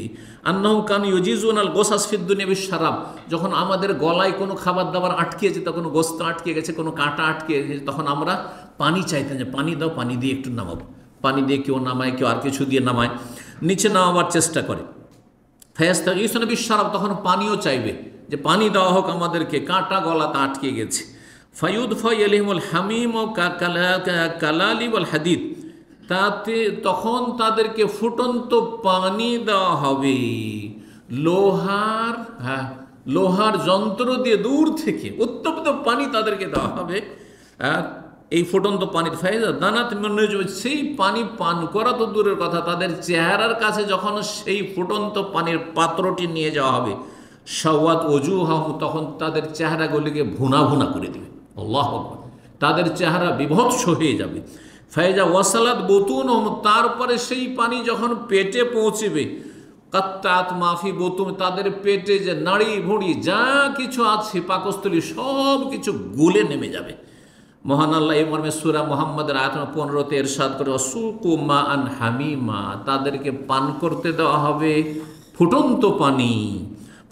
আন্নাহ কান ইউজিজুন আল গোসাস ফিদ্দুনিয়াবি সারাব যখন আমাদের গলায় কোনো খাবার দাবার আটকিয়েছে তখন গোস্তা আটকে গেছে কোনো কাঁটা আটকে গেছে তখন আমরা পানি চাইতাম যে পানি দাও পানি দিয়ে একটু নামাবো পানি দিয়ে কেউ নামায় কেউ আর কিছু দিয়ে নামায় নিচে নামাবার চেষ্টা করে ফেয়াস্তা ইউসনবি সারাব তখন পানিও চাইবে যে পানি দেওয়া হোক আমাদেরকে কাঁটা গলাতে আটকে গেছে ফায়ুদ ফাইলিমুল হামিম ও বল হাদিদ তাতে তখন তাদেরকে ফুটন্ত পানি দেওয়া হবে লোহার হ্যাঁ লোহার যন্ত্র দিয়ে দূর থেকে উত্তপ্ত পানি তাদেরকে দেওয়া হবে এই ফুটন্ত পানির ফায়দা দানাত সেই পানি পান করা তো দূরের কথা তাদের চেহারার কাছে যখন সেই ফুটন্ত পানির পাত্রটি নিয়ে যাওয়া হবে সওয়াত অজু হাহু তখন তাদের চেহারাগুলিকে ভুনা ভুনা করে দেবে আল্লাহ তাদের চেহারা বিভৎস হয়ে যাবে ফায়জা ওয়াসালাত বতুন তারপরে সেই পানি যখন পেটে পৌঁছবে কাত্তাত মাফি বতুন তাদের পেটে যে নাড়ি ভুঁড়ি যা কিছু আছে পাকস্থলী সব কিছু গুলে নেমে যাবে মহান আল্লাহ এই মর্মে সুরা মোহাম্মদের আয়তন পনেরোতে এরশাদ করে অসুকুমা আন হামিমা তাদেরকে পান করতে দেওয়া হবে ফুটন্ত পানি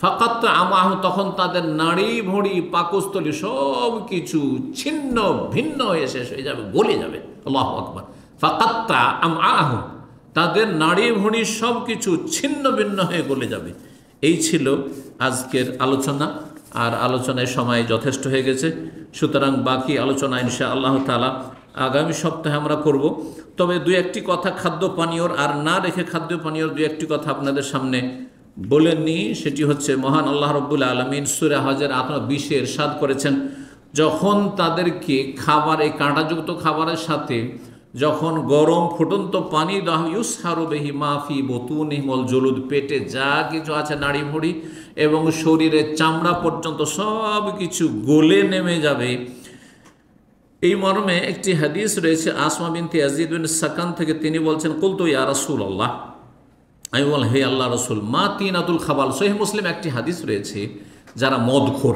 ফাকাত আমাহ তখন তাদের নাড়ি ভড়ি পাকস্থলী সব কিছু ছিন্ন ভিন্ন হয়ে শেষ হয়ে যাবে গলে যাবে আল্লাহ আকবর ফাকাত্তা আমাহ তাদের নাড়ি ভড়ি সব কিছু ছিন্ন ভিন্ন হয়ে গলে যাবে এই ছিল আজকের আলোচনা আর আলোচনায় সময় যথেষ্ট হয়ে গেছে সুতরাং বাকি আলোচনা ইনশা আল্লাহ তালা আগামী সপ্তাহে আমরা করব তবে দু একটি কথা খাদ্য পানীয়র আর না রেখে খাদ্য পানীয়র দু একটি কথা আপনাদের সামনে বলেননি সেটি হচ্ছে মহান আল্লাহ রব্বুল আলমিন সুরে হজের আপনার বিশে এরশাদ করেছেন যখন তাদেরকে খাবার এই কাঁটাযুক্ত খাবারের সাথে যখন গরম ফুটন্ত পানি দাহ ইউস মাফি বতুন নিহমল জলুদ পেটে যা কিছু আছে নাড়ি ভড়ি এবং শরীরের চামড়া পর্যন্ত সব কিছু গলে নেমে যাবে এই মর্মে একটি হাদিস রয়েছে আসমা বিনতি আজিদ বিন সাকান থেকে তিনি বলছেন কুলতো ইয়ারাসুল রাসুল আল্লাহ আমি বল হে আল্লাহ রসুল মা তিন আতুল খাবাল সোহে মুসলিম একটি হাদিস রয়েছে যারা মদখোর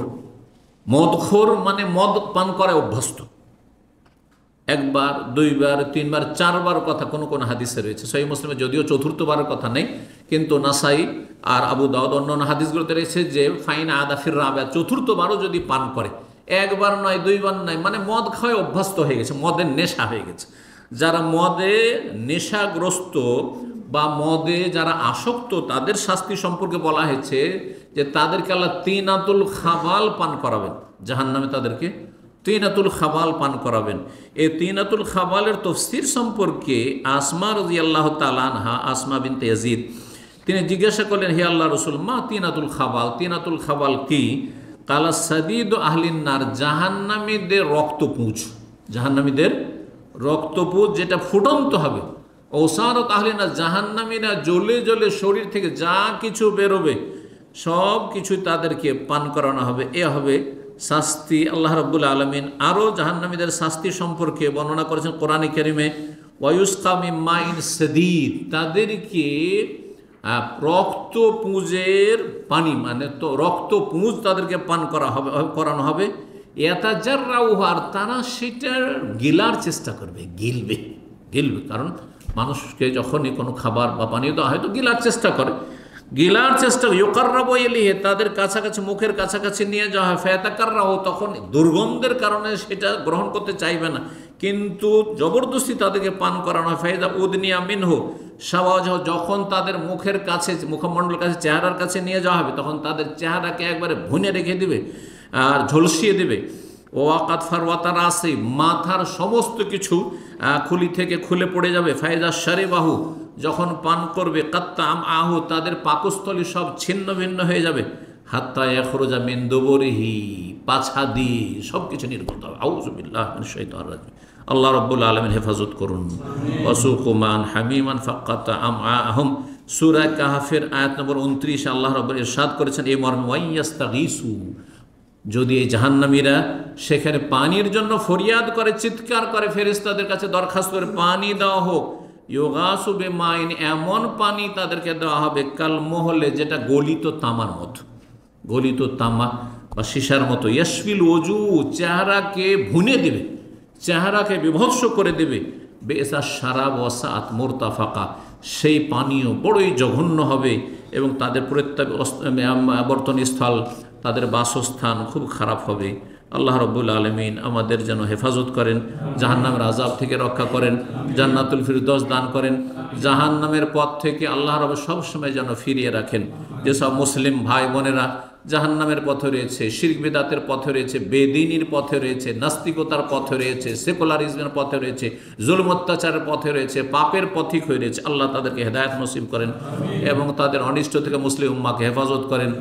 মদখোর মানে মদ পান করায় অভ্যস্ত একবার দুইবার তিনবার চারবার কথা কোনো কোনো হাদিসে রয়েছে সহি মুসলিমে যদিও চতুর্থবারের কথা নেই কিন্তু নাসাই আর আবু দাউদ অন্য অন্য হাদিসগুলোতে রয়েছে যে ফাইন আদাফির রাবে চতুর্থবারও যদি পান করে একবার নয় দুইবার নয় মানে মদ খাওয়ায় অভ্যস্ত হয়ে গেছে মদের নেশা হয়ে গেছে যারা মদে নেশাগ্রস্ত বা মদে যারা আসক্ত তাদের শাস্তি সম্পর্কে বলা হয়েছে যে তাদেরকে আল্লাহ তিনাতুল খাবাল পান করাবেন জাহান নামে তাদেরকে তিনাতুল খাবাল পান করাবেন এই তিনাতুল খাবালের তফসির সম্পর্কে আসমা রাজি আল্লাহ তালানহা আসমা বিন তেজিদ তিনি জিজ্ঞাসা করলেন হে আল্লাহ রসুল মা তিনাতুল খাবাল তিনাতুল খাবাল কি কালা সাদিদ আহলিনার জাহান্নামীদের রক্তপুঁজ জাহান্নামীদের রক্তপুঁজ যেটা ফুটন্ত হবে ওসারত আহলিনা জাহান্নামিনা জ্বলে জ্বলে শরীর থেকে যা কিছু বেরোবে সব কিছু তাদেরকে পান করানো হবে এ হবে শাস্তি আল্লাহ রব্বুল আলমিন আরও জাহান্নামীদের শাস্তি সম্পর্কে বর্ণনা করেছেন কোরআন কেরিমে ওয়ুস্কামি মাইন সদিদ তাদেরকে রক্ত পুঁজের পানি মানে তো রক্ত পুঁজ তাদেরকে পান করা হবে করানো হবে এটা যার রাউহার তারা সেটার গিলার চেষ্টা করবে গিলবে গিলবে কারণ মানুষকে যখনই কোনো খাবার বা পানীয় দেওয়া হয়তো গিলার চেষ্টা করে গিলার চেষ্টা ইয়োকাররা বইলিয়ে তাদের কাছাকাছি মুখের কাছাকাছি নিয়ে যাওয়া হয় ফেতাকাররাও তখন দুর্গন্ধের কারণে সেটা গ্রহণ করতে চাইবে না কিন্তু জবরদস্তি তাদেরকে পান করানো হয় ফেদা উদনিয়া মিনহু সাবাজ যখন তাদের মুখের কাছে মুখমণ্ডল কাছে চেহারার কাছে নিয়ে যাওয়া হবে তখন তাদের চেহারাকে একবারে ভুনে রেখে দিবে আর ঝলসিয়ে দেবে ওয়াকাত ফারওয়াতার আছে মাথার সমস্ত কিছু খুলি থেকে খুলে পড়ে যাবে ফায়দা সারে বাহু যখন পান করবে কাত্তাম আহু তাদের পাকস্থলী সব ছিন্ন ভিন্ন হয়ে যাবে হাত্তা এখরোজা মিন্দুবরিহি পাছা দি সব কিছু নির্গত হবে আউজুবিল্লাহ আল্লাহ রব্বুল আলমের হেফাজত করুন অসুকুমান হামিমান ফাক্কাতা আম আহম সুরা কাহাফের আয়াত নম্বর উনত্রিশ আল্লাহ রব্বুল ইরশাদ করেছেন এ মর্ম ওয়াইয়াস্তা গিসু যদি এই জাহান্নামীরা সেখানে পানির জন্য ফরিয়াদ করে চিৎকার করে ফেরিস্তাদের কাছে দরখাস্ত করে পানি দেওয়া হোক যোগাসুবে মাইন এমন পানি তাদেরকে দেওয়া হবে কাল মহলে যেটা গলিত তামার মতো গলিত তামা বা সিসার মতো ইয়াসফিল অজু চেহারাকে ভুনে দেবে চেহারাকে বিভৎস করে দেবে বেসা সারা বসা আত্মোর্তা ফাঁকা সেই পানীয় বড়ই জঘন্য হবে এবং তাদের প্রত্যাবর্তন স্থল তাদের বাসস্থান খুব খারাপ হবে আল্লাহ রব্বুল আলমিন আমাদের যেন হেফাজত করেন জাহান্নামের আজাব থেকে রক্ষা করেন জান্নাতুল ফিরদোস দান করেন জাহান্নামের পথ থেকে আল্লাহ রব সবসময় যেন ফিরিয়ে রাখেন যেসব মুসলিম ভাই বোনেরা জাহান্নামের পথে রয়েছে শির্ক বেদাতের পথে রয়েছে বেদিনীর পথে রয়েছে নাস্তিকতার পথে রয়েছে সেকুলারিজমের পথে রয়েছে জুলম অত্যাচারের পথে রয়েছে পাপের পথিক হয়ে রয়েছে আল্লাহ তাদেরকে হেদায়ত নসিব করেন এবং তাদের অনিষ্ট থেকে মুসলিম উম্মাকে হেফাজত করেন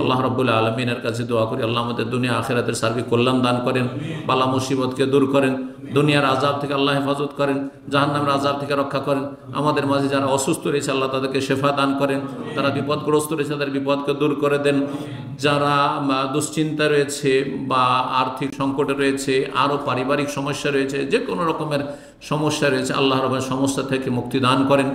আল্লাহ রবুল্লা আলমিনের কাছে দোয়া করি আল্লাহ আমাদের দুনিয়া আখেরাতের সার্বিক কল্যাণ দান করেন পালা মুসিবতকে দূর করেন দুনিয়ার আজাব থেকে আল্লাহ হেফাজত করেন জাহান্নামের আজাব থেকে রক্ষা করেন আমাদের মাঝে যারা অসুস্থ রয়েছে আল্লাহ তাদেরকে শেফা দান করেন তারা বিপদগ্রস্ত রয়েছে তাদের বিপদকে দূর করে দেন যারা দুশ্চিন্তা রয়েছে বা আর্থিক সংকটে রয়েছে আরও পারিবারিক সমস্যা রয়েছে যে কোনো রকমের সমস্যা রয়েছে আল্লাহ রবের সমস্যা থেকে মুক্তি দান করেন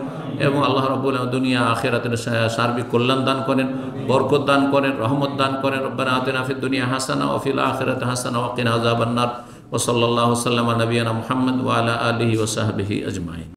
এবং আল্লাহ রব দুনিয়া আখেরাতের সার্বিক কল্যাণ দান করেন বরকত দান করেন রহমত দান করেন রব্বানা আতেন দুনিয়া হাসানা অফিল আখেরাত হাসানা ওয়াকিন আজাবান্নার وصلی اللہ وسلم نبینا محمد وعلیٰ علیہ وصحبہ صحب